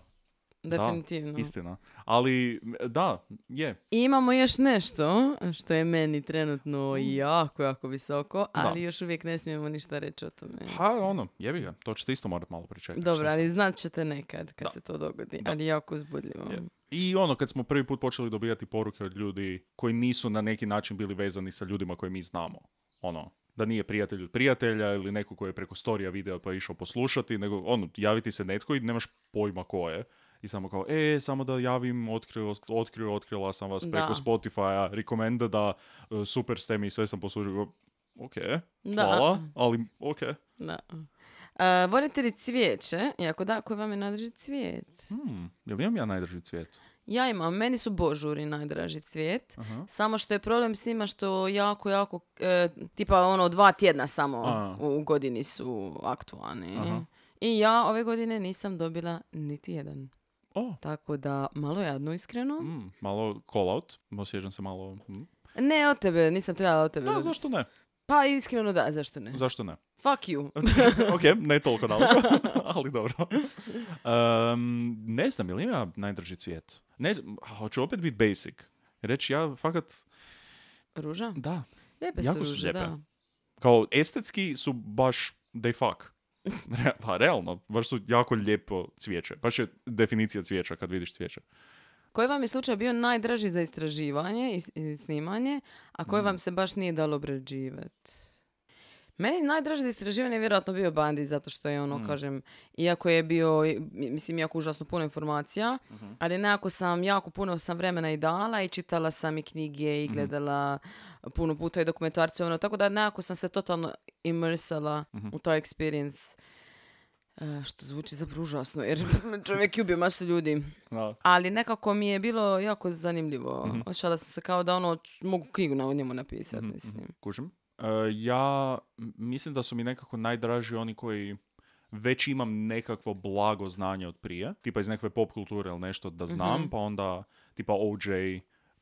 Definitivno. Da, istina. Ali, da, je. I imamo još nešto što je meni trenutno jako, jako visoko, ali još uvijek ne smijemo ništa reći o tome. Ha, ono, jebi ga. To ćete isto morati malo pričekati. Dobro, ali znat ćete nekad kad se to dogodi, ali jako uzbudljivo. I ono, kad smo prvi put počeli dobijati poruke od ljudi koji nisu na neki način bili vezani sa ljudima koje mi znamo. Ono, da nije prijatelj od prijatelja ili neko koji je preko storija video pa išao poslušati, nego ono, javiti se netko i nemaš pojma ko je i samo kao, e, samo da javim, otkrio, otkrio, otkrila sam vas da. preko Spotify-a, rekomenda da, e, super ste mi, sve sam poslužio. Ok, da. hvala, ali ok. Da. A, e, volite li cvijeće? Iako da, koji vam je najdraži cvijet? Hmm, jel imam ja najdraži cvijet? Ja imam, meni su božuri najdraži cvijet. Samo što je problem s njima što jako, jako, e, tipa ono dva tjedna samo u godini su aktualni. I ja ove godine nisam dobila niti jedan. Oh. Tako da, malo jadno iskreno. Mm, malo call-out, osjećam se malo... Mm. Ne od tebe, nisam trebala od tebe. Da, zašto ne? Pa iskreno da, zašto ne? Zašto ne? Fuck you. (laughs) ok, ne toliko daleko, (laughs) ali dobro. Um, ne znam, ili ima najdrži cvijet? Ne, hoću opet biti basic. Reći ja fakat... Ruža? Da. Lijepe su su da. Kao estetski su baš they fuck. (laughs) pa realno, baš su jako lijepo cvijeće. Baš je definicija cvijeća kad vidiš cvijeće. Koji vam je slučaj bio najdraži za istraživanje i snimanje, a koji mm. vam se baš nije dalo obrađivati? Meni najdraže za istraživanje je vjerojatno bio Bandi, zato što je ono, mm. kažem, iako je bio, mislim, jako užasno puno informacija, mhm. ali nekako sam, jako puno sam vremena i dala i čitala sam i knjige i mhm. gledala puno puta i dokumentarci, ono, tako da nekako sam se totalno immersala mhm. u taj experience. E, što zvuči zapravo užasno, jer (laughs) čovjek je ubio masu ljudi. No. Ali nekako mi je bilo jako zanimljivo. mm sam se kao da ono, mogu knjigu na njemu napisati, mhm, mhm. mislim. Kužim. Uh, ja mislim da su mi nekako najdraži oni koji već imam nekakvo blago znanje od prije, tipa iz nekakve pop kulture ili nešto da znam, pa onda tipa OJ, uh,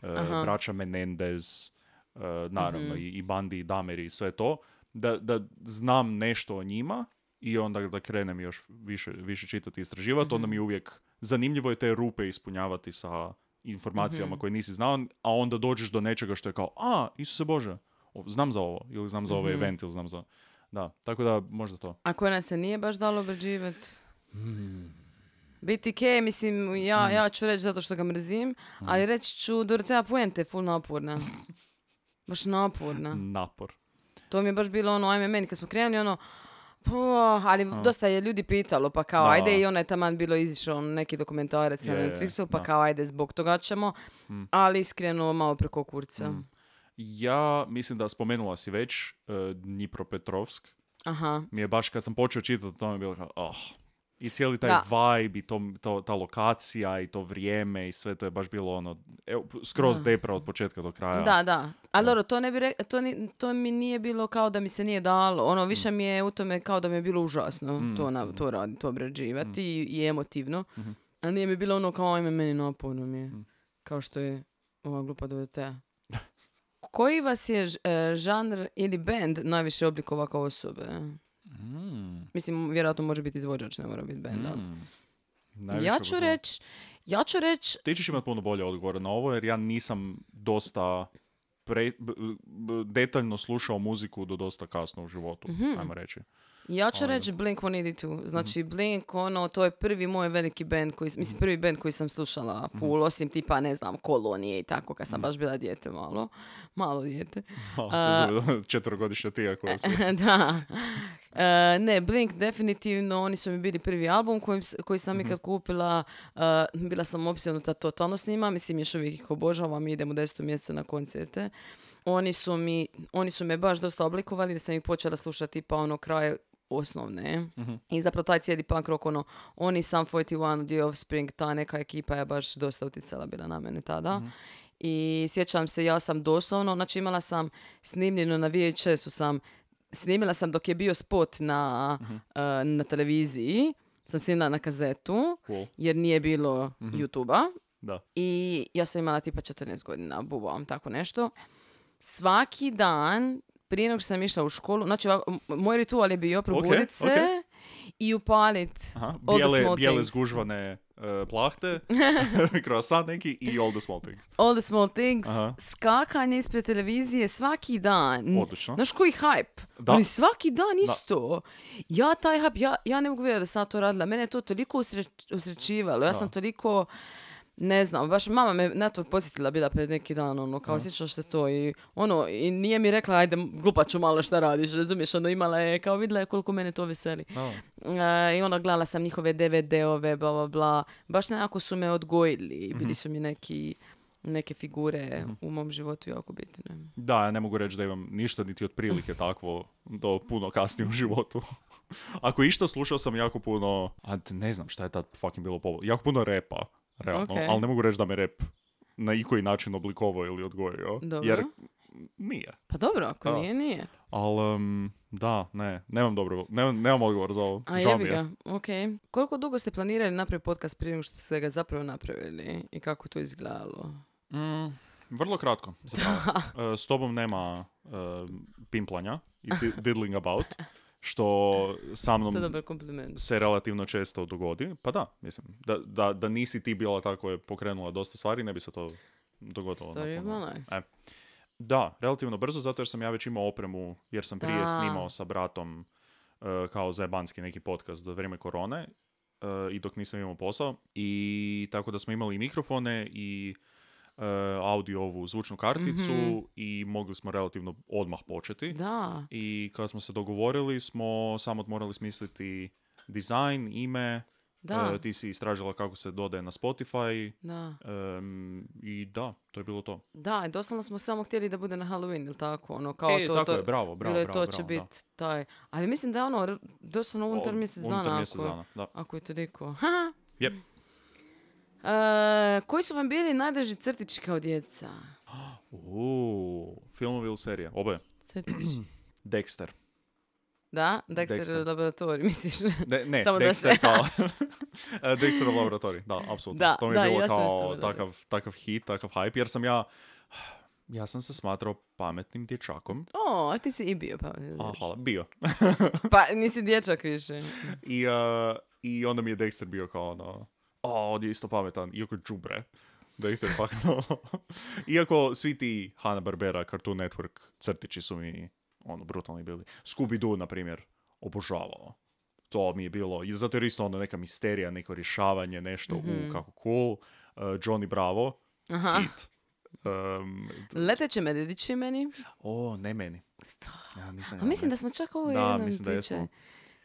e, braća Menendez, E, naravno, mhm. i Bandi, i Dameri, i sve to, da, da znam nešto o njima i onda da krenem još više, više čitati i istraživati, onda mi mhm. uvijek zanimljivo je te rupe ispunjavati sa informacijama mhm. koje nisi znao, a onda dođeš do nečega što je kao, a, Isuse Bože, znam za ovo, ili znam za ovaj event, ili znam za... Da, tako da možda to. A koje nas se nije baš dalo obrađivati? Mm. BTK, mislim, ja, hmm. ja ću reći zato što ga mrzim, ali hmm. reći ću Dorotea Puente, full napurna. (laughs) Baš naporna. Napor. To mi je baš bilo ono, ajme meni kad smo krenuli ono, ali dosta je ljudi pitalo, pa kao ajde i ona je taman bilo izišao neki dokumentarac na Netflixu, pa kao ajde zbog toga ćemo, hm. ali iskreno malo preko kurca. Hm. Ja mislim da spomenula si već uh, Dnipropetrovsk. Aha. Mi je baš kad sam počeo čitati, to mi je bilo kao, oh, i cijeli taj vibe i to, to, ta lokacija i to vrijeme i sve to je baš bilo ono, skroz da. depra od početka do kraja. Da, da. Ali dobro, to, ne bi to, to, mi nije bilo kao da mi se nije dalo. Ono, više mm. mi je u tome kao da mi je bilo užasno mm, to, na, mm. to, to obrađivati i, emotivno. mm A nije mi bilo ono kao, ajme, meni napuno mi je. Kao što je ova glupa (laughs) Koji vas je e, žanr ili band najviše oblikova kao osobe? Mm. Mislim, vjerojatno može biti izvođač, ne mora biti band, Mm. Ja ću reći, ja Ti ćeš imati puno bolje odgovore na ovo, jer ja nisam dosta pre, detaljno slušao muziku do dosta kasno u životu, mm ajmo reći. Ja ću reći Blink 182. Znači, mhm. Blink, ono, to je prvi moj veliki band koji, mislim, mhm. prvi band koji sam slušala mhm. full, osim tipa, ne znam, kolonije i tako, kad sam baš bila dijete malo. Malo dijete. (laughs) Četvrogodišnja tija koja (laughs) da. E, ne, Blink definitivno, oni su mi bili prvi album koji, koji sam mm ikad kupila. E, bila sam opsjednuta totalno s njima, mislim još uvijek ih obožavam i idem u desetom mjesecu na koncerte. Oni su, mi, oni su me baš dosta oblikovali jer sam ih počela slušati pa ono kraj osnovne. mm I zapravo taj cijeli punk rock, ono, oni Sam 41, The Offspring, ta neka ekipa je baš dosta utjecala bila na mene tada. mm I sjećam se, ja sam doslovno, znači imala sam snimljeno na VHS-u sam, snimila sam dok je bio spot na, mhm. eh, na televiziji, sam snimila na kazetu, jer nije bilo mhm. YouTube-a. Da. I ja sam imala tipa 14 godina, bubavam tako nešto. Svaki dan prije nego što sam išla u školu, znači ovako, moj ritual je bio probuditi se okay, i upaliti Aha, all the small bijele things. zgužvane uh, plahte, (laughs) (laughs) croissant neki i all the small things. All the small things, Aha. skakanje ispred televizije svaki dan. Odlično. Znaš koji hype? Da. Ali svaki dan isto. Da. Ja taj hype, ja, ja ne mogu vjerati da sam to radila. Mene je to toliko usreć, usrećivalo. Ja da. sam toliko ne znam, baš mama me na to podsjetila bila pred neki dan, ono, kao sjećaš se to i ono, i nije mi rekla, ajde, ću malo šta radiš, razumiješ, ono, imala je, kao vidjela je koliko mene to veseli. I ono, gledala sam njihove DVD-ove, bla, bla, bla, baš nekako su me odgojili i bili mhm. su mi neki, neke figure mhm. u mom životu jako bitne. Da, ja ne mogu reći da imam ništa niti otprilike takvo do puno kasnije u životu. (laughs) Ako išta, slušao sam jako puno, a ne znam šta je tad fucking bilo povod, jako puno repa ali ne mogu reći da me rep na ikoji način oblikovao ili odgojio. Jer nije. Pa dobro, ako da. nije, nije. Ali, da, ne, nemam dobro, nemam, odgovor za ovo. A Žao ok. Koliko dugo ste planirali napraviti podcast prije što ste ga zapravo napravili i kako to izgledalo? Mm, vrlo kratko, zapravo. (laughs) E, s tobom nema uh, pimplanja i (laughs) diddling about što sa mnom se relativno često dogodi. Pa da, mislim, da, da, da nisi ti bila ta koja je pokrenula dosta stvari, ne bi se to dogodilo. E. Da, relativno brzo, zato jer sam ja već imao opremu, jer sam prije snimao sa bratom e, kao zajebanski neki podcast za vrijeme korone e, i dok nisam imao posao. I tako da smo imali mikrofone i E, audio ovu zvučnu karticu mhm. i mogli smo relativno odmah početi. Da. I kad smo se dogovorili smo samo morali smisliti dizajn, ime, da. E, ti si istražila kako se dodaje na Spotify. Da. I da, to je bilo to. Da, doslovno smo samo htjeli da bude na Halloween, ili tako? Ono, kao e, to, tako je, bravo, bravo, bravo. to će biti taj... Ali mislim da je ono, doslovno unutar mjesec dana. Unutar mjesec dana, Ako je to rekao. (laughs) Jep. Eh, koji su vam bili najdraži crtići kao djeca? (gasps) Uuu, filmovi ili serije? Oboje. (clears throat) Crtići. (clears throat) Dexter. Da? Dexter, Dexter. laboratorij, (laughs) misliš? De, ne, Samo Dexter da kao... (laughs) (laughs) Eh, Dexter laboratorij, da, apsolutno. Da, to mi je bilo ja kao takav, takav hit, takav hype, jer sam ja... (sighs) Ja sam se smatrao pametnim dječakom. O, a ti si i bio pametni A, hvala, bio. pa, nisi dječak više. I, uh, I onda mi je Dexter bio kao ono o, on je isto pametan, iako džubre. Da ih se pakno. (laughs) iako svi ti Hanna-Barbera, Cartoon Network crtići su mi ono, brutalni bili. Scooby-Doo, na primjer, obožavao. To mi je bilo, zato je isto ono neka misterija, neko rješavanje, nešto u mhm. kako cool. E, Johnny Bravo, Aha. hit. Leteće medvedići meni. O, ne meni. A mislim da smo čak ovo da, mislim da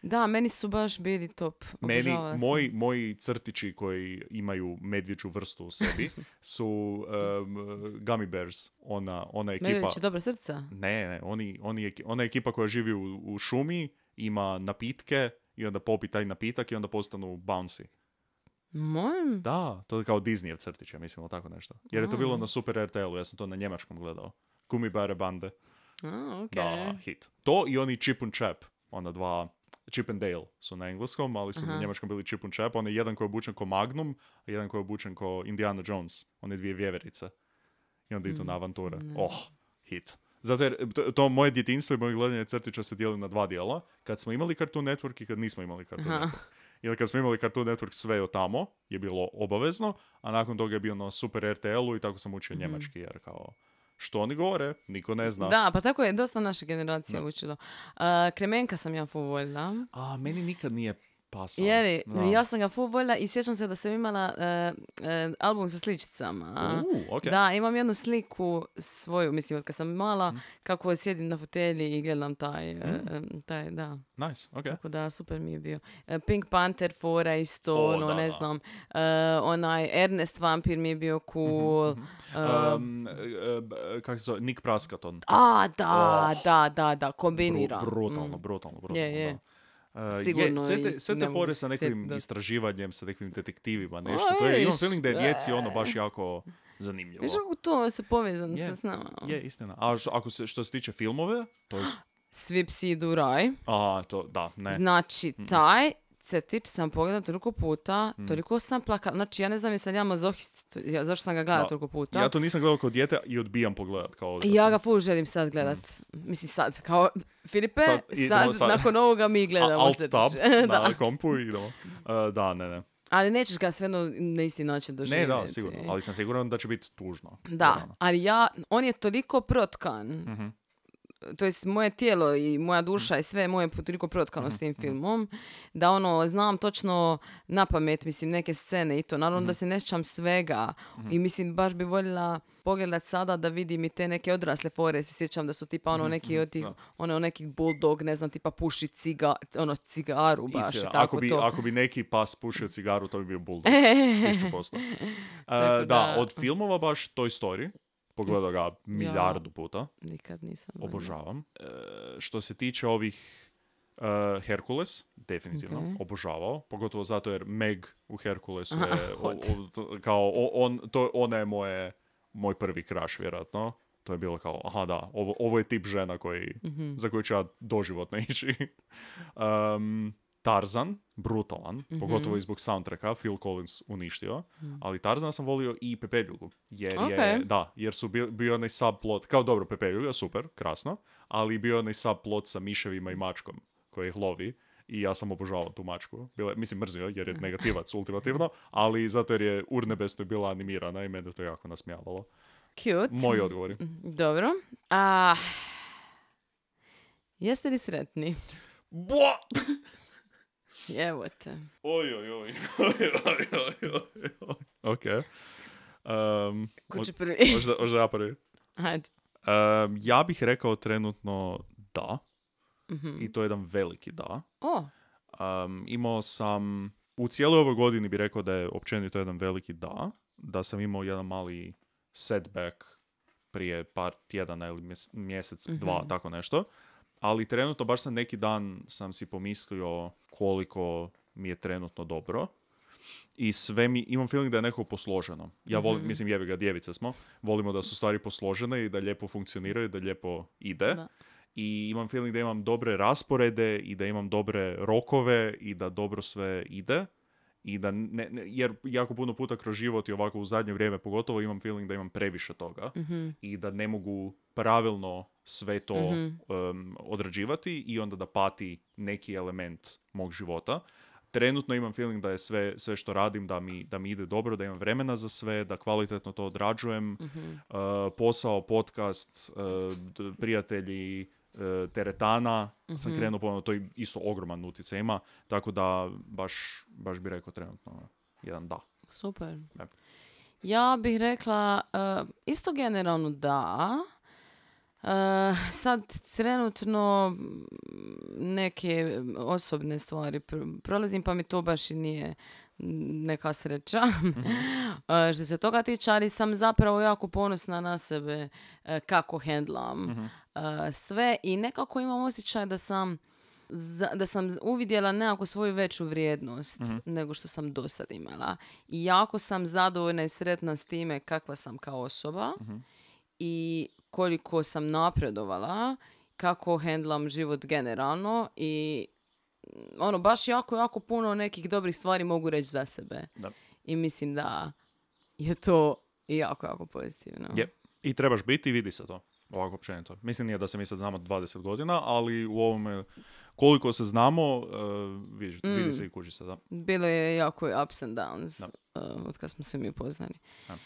da, meni su baš bili top. Meni, moji, moji crtići koji imaju medvjeđu vrstu u sebi (laughs) su um, Gummy Bears. Ona, ona ekipa... Medvjeće dobra srca? Ne, ne oni, oni, ona ekipa koja živi u, šumi, ima napitke i onda popi taj napitak i onda postanu bouncy. Molim? Da, to je kao Disneyev crtić, ja mislim, tako nešto. Jer je to bilo na Super RTL-u, ja sam to na njemačkom gledao. Bear bande. okay. Da, hit. To i oni Chip and Chap, ona dva Chip and Dale su na engleskom, ali su na njemačkom bili Chip and Chap. On je jedan koji je obučen ko Magnum, a jedan koji je obučen ko Indiana Jones. On dvije vjeverice. I onda mm. idu na mm, avanture. Oh, hit. Zato jer to, moje djetinstvo i moje gledanje crtića se dijeli na dva dijela. Kad smo imali Cartoon Network i kad nismo imali Cartoon Aha. Network. Jer kad smo imali Cartoon Network sve je tamo je bilo obavezno, a nakon toga je bio na Super RTL-u i tako sam učio mhm. njemački jer kao što oni govore, niko ne zna. Da, pa tako je dosta naše generacije učilo. kremenka sam ja povoljna. A, meni nikad nije pasao. Je li? Ja sam ga full voljela i sjećam se da sam imala uh, uh, album sa sličicama. Uh, okay. Da, imam jednu sliku svoju, mislim, od kad sam mala, mm. kako sjedim na fotelji i gledam taj, eh, mm. taj da. Nice, okay. Tako da, super mi je bio. Pink Panther fora isto, oh, no, ne da. znam, onaj Ernest Vampir mi je bio cool. Mm-hmm, mm-hmm. Um, kako se zove, Nick Praskaton. A, da, oh. da, da, da, kombinira. Bru, brutalno, mm. brutalno, brutalno, Yeah, Uh, je, sve te, sve te fore sa nekim set, istraživanjem, sa nekim detektivima, nešto. O, to je, imam feeling da je djeci ono baš e. jako zanimljivo. Viš to se povezano yeah, s nama. Ono. Je, istina. A š, ako se, što se tiče filmove, to je... Svi psi idu u raj. A, to, da, ne. Znači, taj Cetić sam pogledala toliko puta, mm. toliko sam plakala. Znači, ja ne znam jesam ja mazohist, zašto sam ga gledala toliko puta. Ja to nisam gledala kao dijete i odbijam pogledat. Kao ja sam... ga ful želim sad gledat. Mm. Mislim sad, kao Filipe, sad, idemo, sad, nakon ovoga mi gledamo. A, alt tab (laughs) na kompu i idemo. Uh, da, ne, ne. Ali nećeš ga sve na isti način doživjeti. Ne, da, sigurno. Ali sam siguran da će biti tužno. Da, ali ja, on je toliko protkan. mm to jest moje tijelo i moja mhm. duša i sve moje toliko protkano s mhm, tim mhm. filmom, da ono, znam točno na pamet, mislim, neke scene i to. Naravno da se ne sjećam svega i mislim, baš bi voljela pogledat sada da vidim i te neke odrasle fore, se sjećam da su tipa ono neki od tih, ono neki bulldog, ne znam, tipa puši ciga, ono cigaru baš. tako ako, bi, to. ako bi neki pas pušio cigaru, to bi bio (laughs) bulldog, 1000%. E, da, od filmova baš Toy Story, Pogledao ga milijardu puta. Nikad nisam. Obožavam. E, što se tiče ovih e, Herkules, definitivno, obožavao, pogotovo zato jer Meg u Herkulesu je, kao, o, on, to, ona je moje, moj prvi kraš, vjerojatno. To je bilo kao, aha da, ovo, ovo je tip žena koji, mm za koju ću ja doživotno (laughs) ići. um, Tarzan, brutalan, mhm. pogotovo i zbog soundtracka, Phil Collins uništio, mhm. ali Tarzan sam volio i Pepeljugu, jer je, da, jer su bio, bio onaj subplot, kao dobro Pepeljuga, super, krasno, ali bio onaj subplot sa miševima i mačkom koji ih lovi i ja sam obožavao tu mačku. Bila, mislim, mrzio jer je mhm. negativac ultimativno, ali zato jer je Urnebesno bila animirana i mene to jako nasmijavalo. Cute. Moji odgovori. Dobro. A... Ah. Jeste li sretni? Bo! (laughs) Evo te. Oj, oj, oj, Ok. prvi? možda, ja prvi. ja bih rekao trenutno da. Mhm. I to je jedan veliki da. O. imao sam, u cijeloj ovoj godini bih rekao da je općenito jedan veliki da. Da sam imao jedan mali setback prije par tjedana ili mjesec, dva, mhm. tako nešto ali trenutno, baš sam neki dan sam si pomislio koliko mi je trenutno dobro i sve mi, imam feeling da je neko posloženo. Ja volim, mhm. mislim jebiga, djevice smo, volimo da su stvari posložene i da lijepo funkcioniraju, da lijepo ide. I imam feeling da imam dobre rasporede i da imam dobre rokove i da dobro sve ide i da ne, jer jako puno puta kroz život i ovako u zadnje vrijeme pogotovo imam feeling da imam previše toga mhm. i da ne mogu pravilno sve to mm odrađivati i onda da pati neki element mog života trenutno imam feeling da je sve, sve što radim da mi, da mi ide dobro, da imam vremena za sve, da kvalitetno to odrađujem. Mhm. Eh, posao, podcast, eh, prijatelji, E, teretana, sam mhm. krenuo to isto ogroman utjecaj ima, tako da baš, baš bi rekao trenutno jedan da. Super. Ja bih rekla e, isto generalno da, e, sad trenutno neke osobne stvari prolazim pa mi to baš i nije neka sreća mhm. (laughs) e, što se toga tiče, ali sam zapravo jako ponosna na sebe e, kako hendlam mhm. e, sve i nekako imam osjećaj da sam da sam uvidjela nekako svoju veću vrijednost mhm. nego što sam do sad imala. I jako sam zadovoljna i sretna s time kakva sam kao osoba i koliko sam napredovala, kako hendlam život generalno i ono, baš jako, jako puno nekih dobrih stvari mogu reći za sebe. Da. I mislim da je to jako, jako pozitivno. Je. I trebaš biti i vidi se to. Ovako općenito. Mislim nije da se mi sad znamo 20 godina, ali u ovome koliko se znamo, uh, vidi, se i kuži se. Da. Bilo je jako ups and downs e, od kad smo se mi poznali. Da.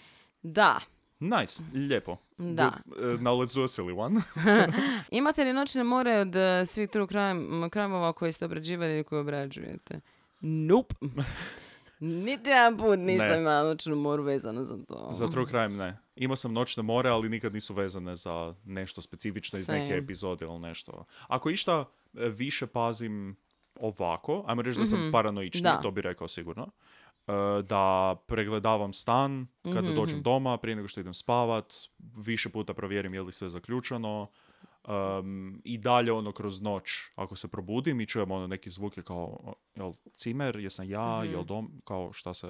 da. Nice, lijepo. Da. E, Now silly one. (laughs) (laughs) Imate li noćne more od e, svih true crime, kramova koje ste obrađivali ili koje obrađujete? Nope. (laughs) Niti jedan put nisam imala noćnu moru vezano za to. Za true crime ne. Imao sam noćne more, ali nikad nisu vezane za nešto specifično iz Same. neke epizode ili nešto. Ako išta e, više pazim ovako, ajmo reći da sam mm-hmm. to bi rekao sigurno. E, da pregledavam stan kada mm dođem mhm. doma, prije nego što idem spavat, više puta provjerim je li sve zaključano i dalje ono kroz noć ako se probudim i čujem ono neki zvuke kao jel cimer, jesam ja, mm jel dom, kao šta se...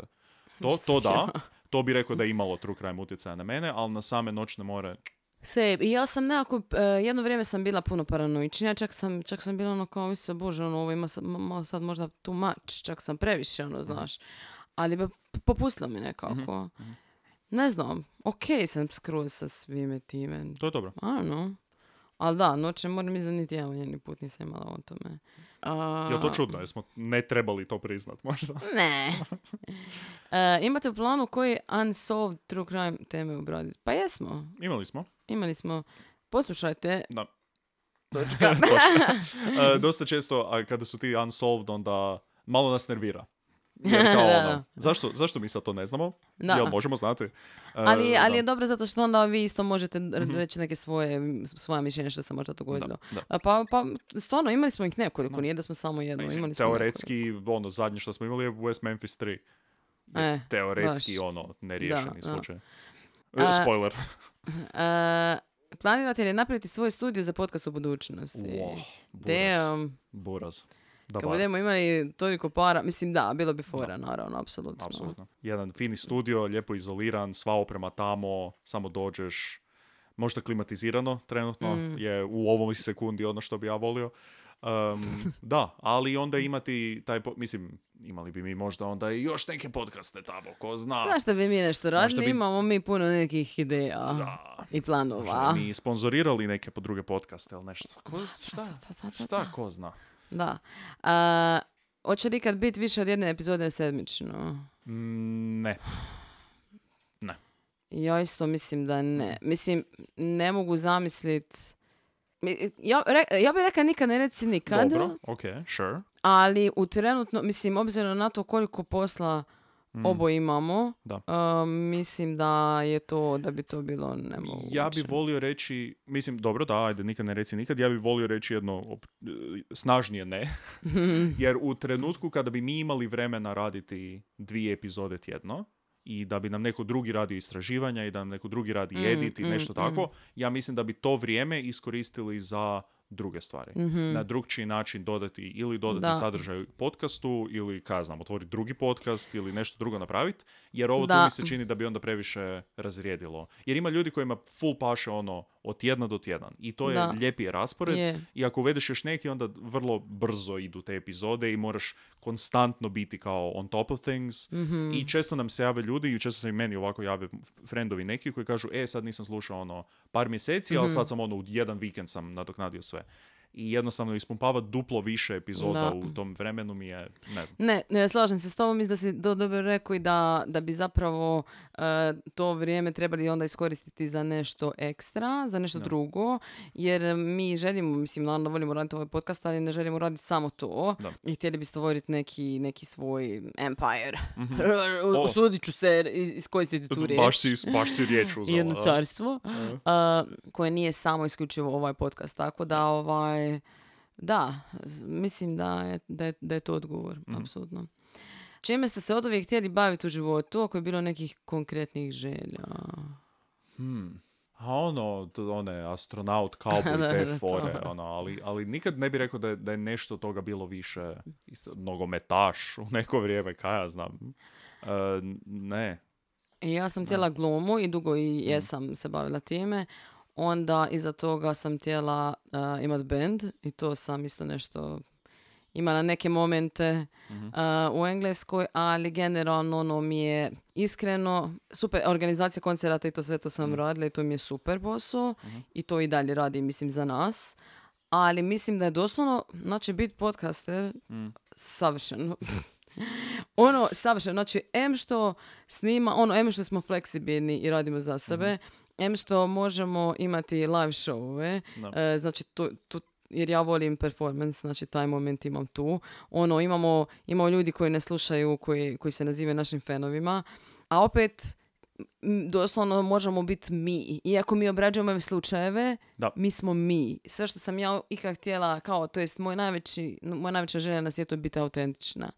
To, (laughs) to da, to bi rekao da je imalo true crime utjecaja na mene, ali na same noćne more se, ja sam nekako, e, jedno vrijeme sam bila puno paranoičnija, čak sam, čak sam bila ono kao, mislim, bože, ono, ovo ima sad, sad možda tu mač, čak sam previše, ono, mhm. znaš ali bi mi nekako. mm mhm. Ne znam, ok sam skroz sa svime time. To je dobro. Ano. Ali da, noće moram izdaniti niti jedan njeni put nisam imala o tome. to čudno? Jesmo ne trebali to priznat možda? (laughs) Ne. (laughs) E, imate u planu koji unsolved true crime teme obraditi? Pa jesmo. Imali smo. Imali smo. Poslušajte. Da. (laughs) E, dosta često a kada su ti unsolved onda malo nas nervira. (laughs) Ono, zašto, zašto mi sad to ne znamo? Da. Jel možemo znati? E, ali, ali je dobro zato što onda vi isto možete mhm. reći neke svoje, svoje mišljenje što se možda dogodilo. pa, pa stvarno imali smo ih nekoliko, nije da smo samo jedno. Mislim, imali smo teoretski, nekoliko. ono zadnje što smo imali je West Memphis 3. E, teoretski ono neriješeni slučaj. E, spoiler. A, planirate li napraviti svoj studiju za podcast u budućnosti? Wow, buraz. buraz. Da Kad budemo imali toliko para, mislim da, bilo bi fora, naravno, apsolutno. Apsolutno. Jedan fini studio, lijepo izoliran, sva oprema tamo, samo dođeš, možda klimatizirano trenutno, mm. je u ovom sekundi ono što bi ja volio. da, ali onda imati taj, mislim, imali bi mi možda onda i još neke podcaste tamo, ko zna. Zašto bi mi nešto radili, imamo mi puno nekih ideja i planova. Možda bi mi sponzorirali neke druge podcaste ili nešto. Ko, šta, šta, šta, šta, ko zna. Da. A, hoće li ikad biti više od jedne epizode sedmično? Mm, ne. Ne. Ja isto mislim da ne. Mislim, ne mogu zamislit... Ja, ja bih rekao nikad ne reci nikad, Dobro, Okay, sure. ali u trenutno, mislim, obzirom na to koliko posla Mm. Obo imamo. mislim da je to, da bi to bilo nemoguće. Ja bi volio reći, mislim, dobro, da, ajde, nikad ne reci nikad, ja bi volio reći jedno e, snažnije ne. (laughs) Jer u trenutku kada bi mi imali vremena raditi dvije epizode tjedno, i da bi nam neko drugi radio istraživanja i da nam neko drugi radi mm, edit i mm, nešto mm. tako, ja mislim da bi to vrijeme iskoristili za druge stvari. Mhm. Na drugčiji način dodati ili dodati da. sadržaj podcastu ili, ka znam, otvoriti drugi podcast ili nešto drugo napraviti, jer ovo da. tu mi se čini da bi onda previše razrijedilo. Jer ima ljudi kojima full paše ono od tjedna do tjedan. I to je da. lijepi raspored. Je. I ako uvedeš još neki, onda vrlo brzo idu te epizode i moraš konstantno biti kao on top of things. Mhm. I često nam se jave ljudi, i često se i meni ovako jave friendovi neki koji kažu, e, sad nisam slušao ono par mjeseci, mm-hmm. ali sad sam ono, u jedan vikend sam nadoknadio sve i jednostavno ispumpava duplo više epizoda u tom vremenu mi je, ne znam. Ne, ne slažem se s tobom, mislim da si do, dobro rekao i da, da bi zapravo e, to vrijeme trebali onda iskoristiti za nešto ekstra, za nešto drugo, jer mi želimo, mislim, naravno volimo raditi ovaj podcast, ali ne želimo raditi samo to i htjeli bi stvoriti neki, neki svoj empire. Mm-hmm. (laughs) Usudit ću se iskoristiti tu riječ. Baš si, riječ (laughs) uzela. Jedno carstvo, koje nije samo isključivo ovaj podcast, tako da ovaj da, mislim da je, da je, da je to odgovor, mm. apsolutno. Čime ste se oduvijek htjeli baviti u životu, ako je bilo nekih konkretnih želja? Hmm. A ono, one astronaut, (laughs) cowboy, da, te fore, ono, ali, ali nikad ne bi rekao da je, da je nešto toga bilo više nogometaš u neko vrijeme, kaj ja znam. E, ne. Ja sam tijela glomu i dugo i mhm. jesam se bavila time onda iza toga sam htjela uh, imat band i to sam isto nešto imala neke momente mhm. eh, u Engleskoj, ali generalno ono mi je iskreno super, organizacija koncerata i to sve to sam mm radila i to mi je super posao mhm. i to i dalje radi mislim za nas, ali mislim da je doslovno, znači biti podcaster mm. savršeno. (laughs) ono, savršeno. Znači, em što snima, ono, em što smo fleksibilni i radimo za sebe, mhm em što možemo imati live show e, znači jer ja volim performance, znači taj moment imam tu. Ono, imamo, imamo ljudi koji ne slušaju, koji, koji se nazivaju našim fenovima, a opet doslovno možemo biti mi. Iako mi obrađujemo ove slučajeve, mi smo mi. Sve što sam ja ikak htjela, kao, to jest moj moja najveća želja na svijetu je biti autentična.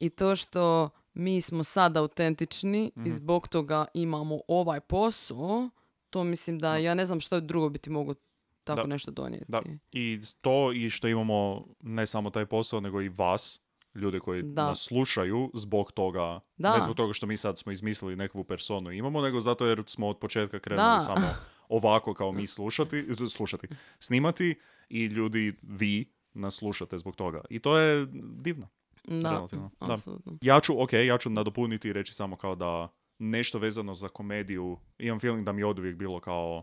I to što mi smo sad autentični mm i mhm. zbog toga imamo ovaj posao, to mislim da ja ne znam što drugo bi ti mogu tako nešto donijeti. Da. I to i što imamo ne samo taj posao, nego i vas, ljude koji da. nas slušaju zbog toga, da. ne zbog toga što mi sad smo izmislili nekakvu personu imamo, nego zato jer smo od početka krenuli samo (laughs) ovako kao mi slušati, slušati, snimati i ljudi, vi nas slušate zbog toga. I to je divno. Da, relativno. Da. Ja ću, ok, ja ću nadopuniti i reći samo kao da nešto vezano za komediju, imam feeling da mi je od bilo kao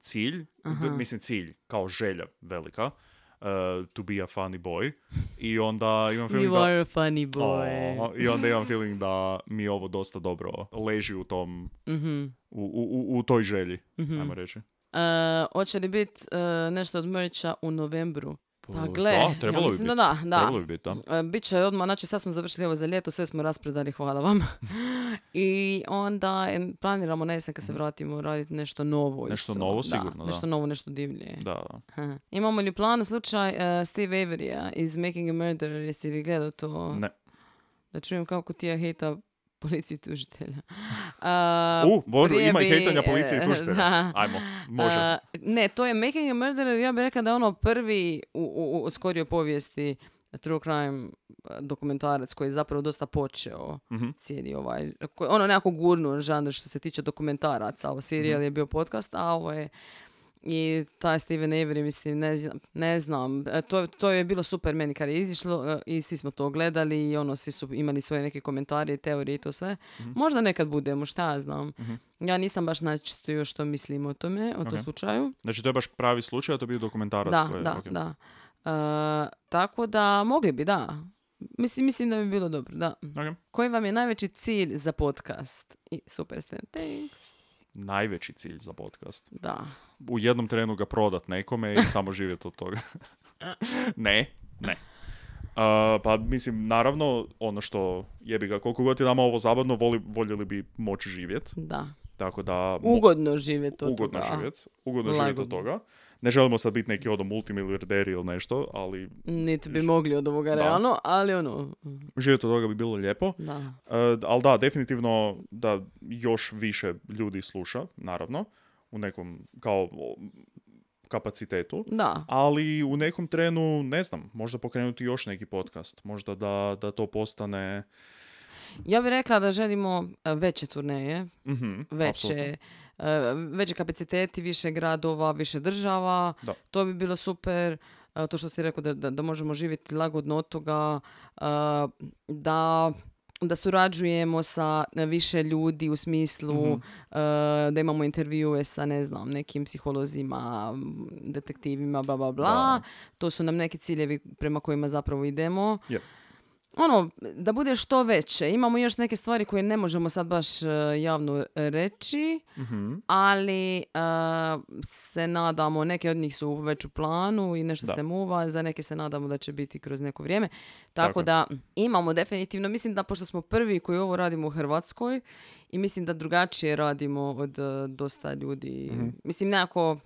cilj, d- mislim cilj, kao želja velika, uh, to be a funny boy. I onda imam feeling you da... are a funny boy. I onda imam feeling da mi ovo dosta dobro leži u tom, mhm. u, u, u, toj želji, mm ajmo reći. Uh, hoće li biti uh, nešto od u novembru? Pa, pa gle, da, trebalo bi da da. da. Trebalo bi biti, da. E, Biće odmah, znači sad smo završili ovo za ljeto, sve smo raspredali, hvala vam. (laughs) I onda planiramo ne kad se mhm. vratimo raditi nešto novo. Nešto novo sigurno, da, Nešto novo, nešto divlje. Da, da. Imamo li plan slučaj uh, Steve Averya iz Making a Murderer, jesi li gledao to? Ne. Da čujem kako ti je hejta policiju tužitelja. Uh, (laughs) uh ima i hejtanja policije i (laughs) tužitelja. Da, Ajmo, može. Uh, ne, to je Making a Murderer, ja bih rekla da je ono prvi u, u, u skorijoj povijesti true crime dokumentarac koji je zapravo dosta počeo mm-hmm. cijeli ovaj, ono nekako gurnu žanr što se tiče dokumentaraca, ovo serial mm-hmm. je bio podcast, a ovo je i taj Steven Avery, mislim, ne znam, ne znam. E, to, to je bilo super meni kad je izišlo e, i svi smo to gledali i ono, svi su imali svoje neke komentare, teorije i to sve. Mhm. Možda nekad budemo, šta ja znam. Mhm. Ja nisam baš načisto još što mislim o tome, o okay. tom slučaju. Znači to je baš pravi slučaj, a to bi bio dokumentarac? Da, da, da. Uh, tako da, mogli bi, da. Mislim, mislim da bi bilo dobro, da. Okay. Koji vam je najveći cilj za podcast? I super thanks. Najveći cilj za podcast? Da u jednom trenu ga prodat nekome i samo živjeti od toga. (laughs) ne, ne. pa mislim, naravno, ono što jebi ga, koliko god je nama ovo zabavno, voljeli bi moći živjet. Da. Tako da... Ugodno živjet od ugodno toga. Živjet, ugodno živjeti od toga. Ne želimo sad biti neki od ono, multimilijarderi ili nešto, ali... Niti bi mogli od ovoga realno, ali ono... Živjet od toga bi bilo lijepo. Da. E, ali da, definitivno da još više ljudi sluša, naravno u nekom kao kapacitetu, da. ali u nekom trenu, ne znam, možda pokrenuti još neki podcast, možda da, da to postane... Ja bih rekla da želimo e, veće turneje, mm veće, kapaciteti, više gradova, više država, da. to bi bilo super, e, to što si rekao da, da, da možemo živjeti lagodno od toga, da da surađujemo sa e, više ljudi u smislu mhm. e, da imamo intervjue sa ne znam nekim psiholozima, detektivima, bla bla bla. To su nam neki ciljevi prema kojima zapravo idemo ono, da bude što veće. Imamo još neke stvari koje ne možemo sad baš e, javno reći, mhm. ali e, se nadamo, neke od njih su već u planu i nešto se muva, za neke se nadamo da će biti kroz neko vrijeme. Tako, da imamo definitivno, mislim da pošto smo prvi koji ovo radimo u Hrvatskoj i mislim da drugačije radimo od e, dosta ljudi. Mhm. Mislim, nekako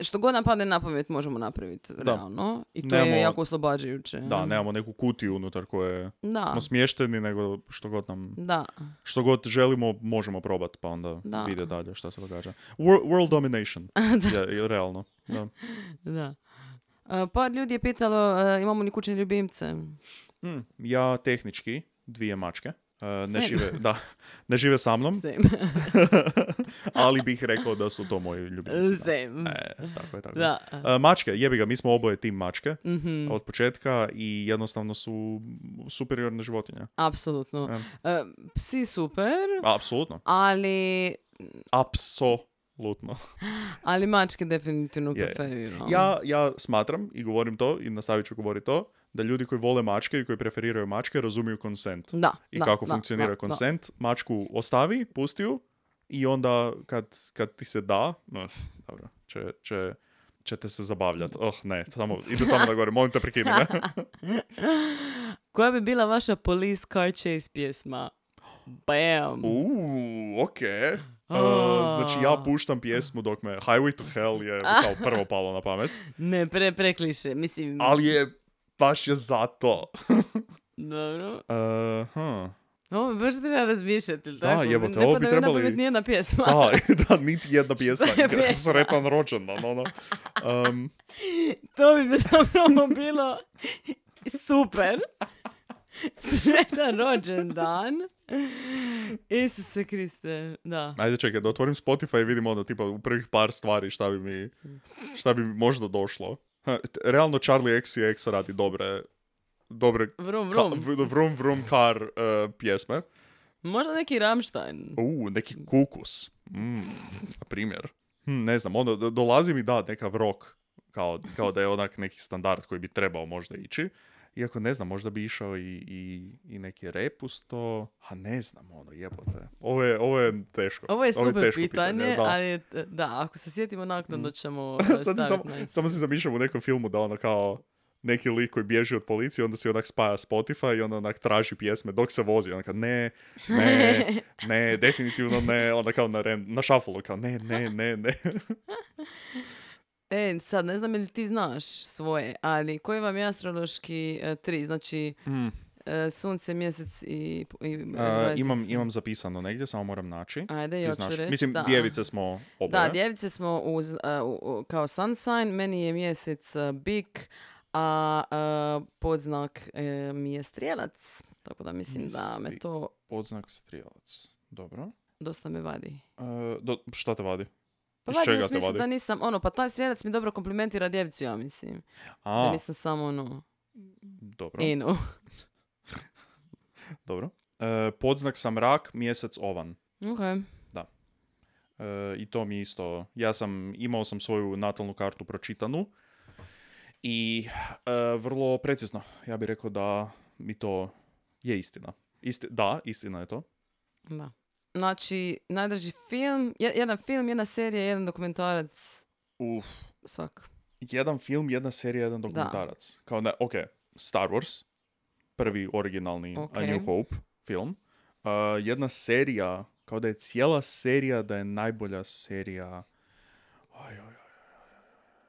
što god nam padne na pamet možemo napraviti realno i to je jako oslobađajuće. Da, nemamo neku kutiju unutar koje da. smo smješteni, nego što god nam da. što god želimo možemo probati pa onda da. vide dalje što se događa. World, domination (laughs) je, je, realno. Da. (laughs) da. E, par ljudi je pitalo e, imamo li kućne ljubimce. Hm, ja tehnički dvije mačke. E, ne žive, da, ne žive sa mnom. (laughs) ali bih rekao da su to moji ljubimci. E, tako je, tako da. E, mačke, jebi ga, mi smo oboje tim mačke mhm. od početka i jednostavno su superiorne životinje. Apsolutno. E. psi super. Apsolutno. Ali... Apsolutno. ali mačke definitivno Ja, ja smatram i govorim to i nastavit ću govoriti to da ljudi koji vole mačke i koji preferiraju mačke razumiju konsent. Da, I kako funkcionira konsent. Mačku ostavi, pusti ju i onda kad, kad ti se da, dobro, će, će, ćete se zabavljati. Oh, ne, samo, samo da gore, molim te (laughs) Koja bi bila vaša police car chase pjesma? Bam! Uuu, okej. znači ja puštam pjesmu dok me Highway to Hell je kao prvo palo na pamet. Ne, pre, prekliše, mislim. Ali je baš je zato. (laughs) Dobro. Uh, huh. No, baš treba razmišljati, ili tako? Da, jebote, ovo bi trebali... Ne pada pjesma. Da, (laughs) da, niti jedna (laughs) pjesma. pjesma. Sretan rođendan, ono. Um... to bi zapravo bilo super. Sretan rođendan. Isuse Kriste, da. Ajde čekaj, da otvorim Spotify i vidim onda tipa u prvih par stvari šta bi mi, šta bi mi možda došlo. Realno Charlie X i X radi dobre, dobre vrum, vrum. kar e, pjesme. Možda neki Ramstein. U, neki kukus. Mm, na primjer. Hm, ne znam, onda dolazi mi da, neka vrok. Kao, kao da je onak neki standard koji bi trebao možda ići. Iako ne znam, možda bi išao i, i, i neki repusto, a ne znam, ono, jebote. Ovo je, ovo je teško. Ovo je super pitanje, da. ali da, ako se sjetimo naknadno mm. ćemo (laughs) Sad samo, na samo se zamišljam u nekom filmu da ono kao neki lik koji bježi od policije, onda se onak spaja Spotify i onda onak traži pjesme dok se vozi. Onda kao, ne, ne, (laughs) ne, definitivno ne. Onda kao na, na kao ne, ne, ne, ne. (laughs) E, sad, ne znam ili ti znaš svoje, ali koji vam je astrološki e, tri? Znači, hmm. e, sunce, mjesec i... E, imam, zapisano negdje, samo moram naći. Ajde, ja ću reći. Mislim, djevice smo oboje. Da, djevice smo kao sun sign, meni je mjesec bik, a podznak mi je strijelac. Tako da mislim da me to... Podznak strijelac, dobro. Dosta me vadi. šta te vadi? Pa vadi u smislu da nisam, ono, pa taj strijedac mi dobro komplimentira djevicu, ja mislim. Da nisam samo, ono, dobro. (laughs) dobro. E, podznak sam rak, mjesec ovan. Ok. Da. E, I to mi isto, ja sam, imao sam svoju natalnu kartu pročitanu i e, vrlo precizno, ja bih rekao da mi to je istina. da, istina je to. Da. Znači, najdraži film, jedan film, jedna serija, jedan dokumentarac. Uf. Svak. Jedan film, jedna serija, jedan dokumentarac. Da. Kao ne, ok, Star Wars, prvi originalni okay. A New Hope film. jedna serija, kao da je cijela serija da je najbolja serija. Aj,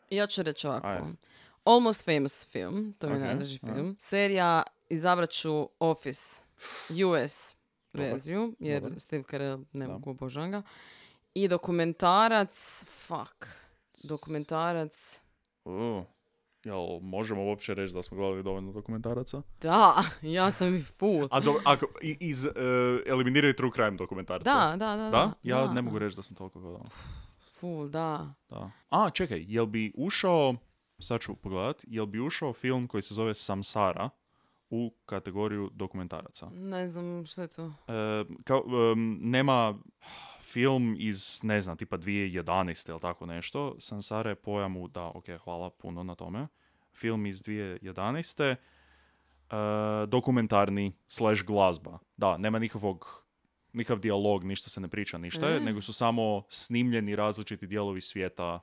ja ću reći ovako. Almost Famous film, to mi je najdraži film. Serija, izabrat Office, US. Reziju, jer Dobar. Steve Carell ne mogu ga. I dokumentarac, fuck, dokumentarac... Uh, jel, možemo uopće reći da smo gledali dovoljno dokumentaraca? Da, (laughs) ja sam i full. A ako, iz, uh, true crime dokumentarca. Da, da, da. da? Ja ne mogu reći da sam toliko gledao. Full, da. da. A, čekaj, jel bi ušao, sad ću pogledat, jel bi ušao film koji se zove Samsara? u kategoriju dokumentaraca. Ne znam, što je to? E, nema film iz, ne znam, tipa 2011. ili tako nešto. Sansara je pojamu da, ok, hvala puno na tome. Film iz 2011. E, dokumentarni slash glazba. Da, nema nikakvog nikav dijalog, ništa se ne priča, ništa je, e. nego su samo snimljeni različiti dijelovi svijeta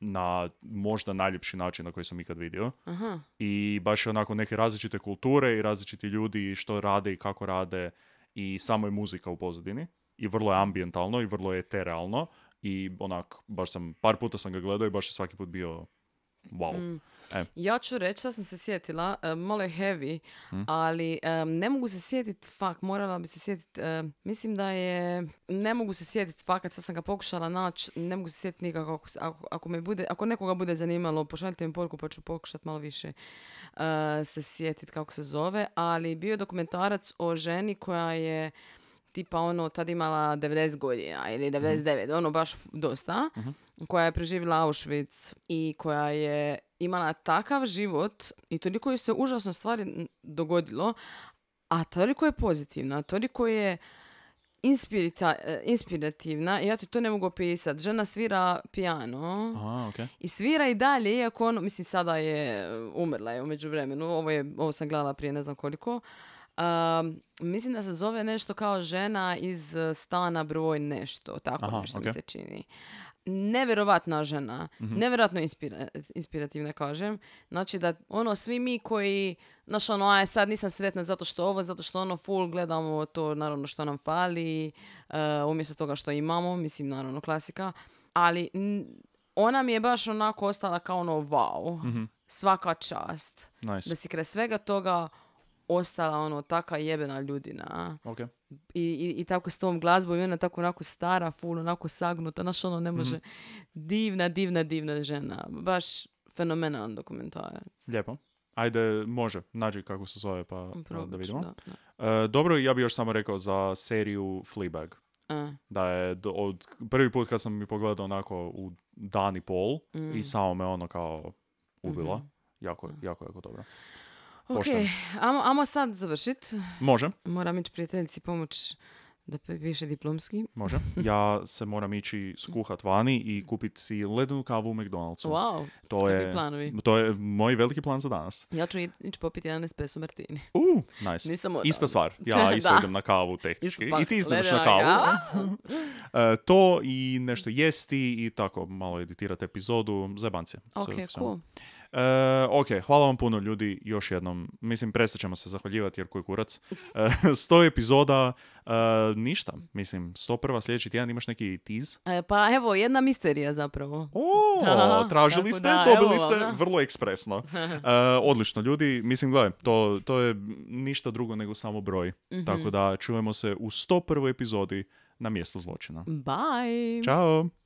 na možda najljepši način na koji sam ikad vidio. Aha. I baš je onako neke različite kulture i različiti ljudi što rade i kako rade i samo je muzika u pozadini. I vrlo je ambientalno i vrlo je eterealno i onak, baš sam, par puta sam ga gledao i baš je svaki put bio wow. Mm. E. Ja ću reći, sad sam se sjetila, e, malo je heavy, hm? ali e, ne mogu se sjetiti, fak, morala bi se sjetiti, mislim da je, ne mogu se sjetiti, fakat, sad sam ga pokušala naći, ne mogu se sjetiti nikako, ako, me bude, ako nekoga bude zanimalo, pošaljite mi poruku pa ću pokušat malo više se sjetiti kako se zove, ali bio je dokumentarac o ženi koja je tipa ono tad imala 90 godina ili 99, mhm. ono baš dosta, mhm. koja je preživjela Auschwitz i koja je imala takav život i toliko je se užasno stvari dogodilo, a toliko je pozitivna, toliko je e, inspirativna i ja ti to ne mogu opisati. Žena svira pijano i svira i dalje, iako ono, mislim sada je e, umrla je u vremenu, ovo, je, ovo sam gledala prije ne znam koliko, Um, mislim da se zove nešto kao žena iz e, stana broj nešto, tako Aha, nešto mi se čini. Nevjerovatna žena, mm nevjerojatno inspirativna kažem. Znači da ono svi mi koji, znaš ono, aj sad nisam sretna zato što ovo, zato što ono full gledamo to naravno što nam fali, e, umjesto toga što imamo, mislim naravno klasika, ali ona mi je baš onako ostala kao ono wow, mhm. svaka čast. Da si kraj svega toga ostala ono taka jebena ljudina. Okay. I, i, I, tako s tom glazbom i ona tako onako stara, ful, onako sagnuta, znaš ono ne može. Mhm. Divna, divna, divna žena. Baš fenomenalan dokumentarac. Lijepo. Ajde, može, nađi kako se zove pa, pa da vidimo. E, dobro, ja bih još samo rekao za seriju Fleabag. Da je od, prvi put kad sam mi pogledao onako u dan i pol i mm. samo me ono kao ubila. Mhm. jako, jako, jako dobro. Okej, Ok, amo, amo sad završit. Može. Moram ići prijateljici pomoć da piše diplomski. Može. (laughs) Ja se moram ići skuhat vani i kupiti si lednu kavu u McDonald'su. Wow, to je, planovi. To je moj veliki plan za danas. Ja ću ići popiti jedan espresso martini. Uh, nice. Nisam Ista stvar. (laughs) Ja isto idem na kavu tehnički. I ti ideš na kavu. (laughs) E, to i nešto jesti i tako malo editirati epizodu. Zajebanci. Ok, cool. E, ok, hvala vam puno ljudi još jednom. Mislim, prestat ćemo se zahvaljivati jer koji kurac. E, (laughs) sto epizoda, e, ništa. Mislim, sto prva sljedeći tjedan imaš neki tiz? E, pa evo, jedna misterija zapravo. O, (laughs) tražili ste, da, dobili ste, ono. vrlo ekspresno. (laughs) E, odlično ljudi, mislim, gledaj, to, to je ništa drugo nego samo broj. Mhm. Tako da čujemo se u 101. epizodi na mjestu zločina. Bye! Ćao!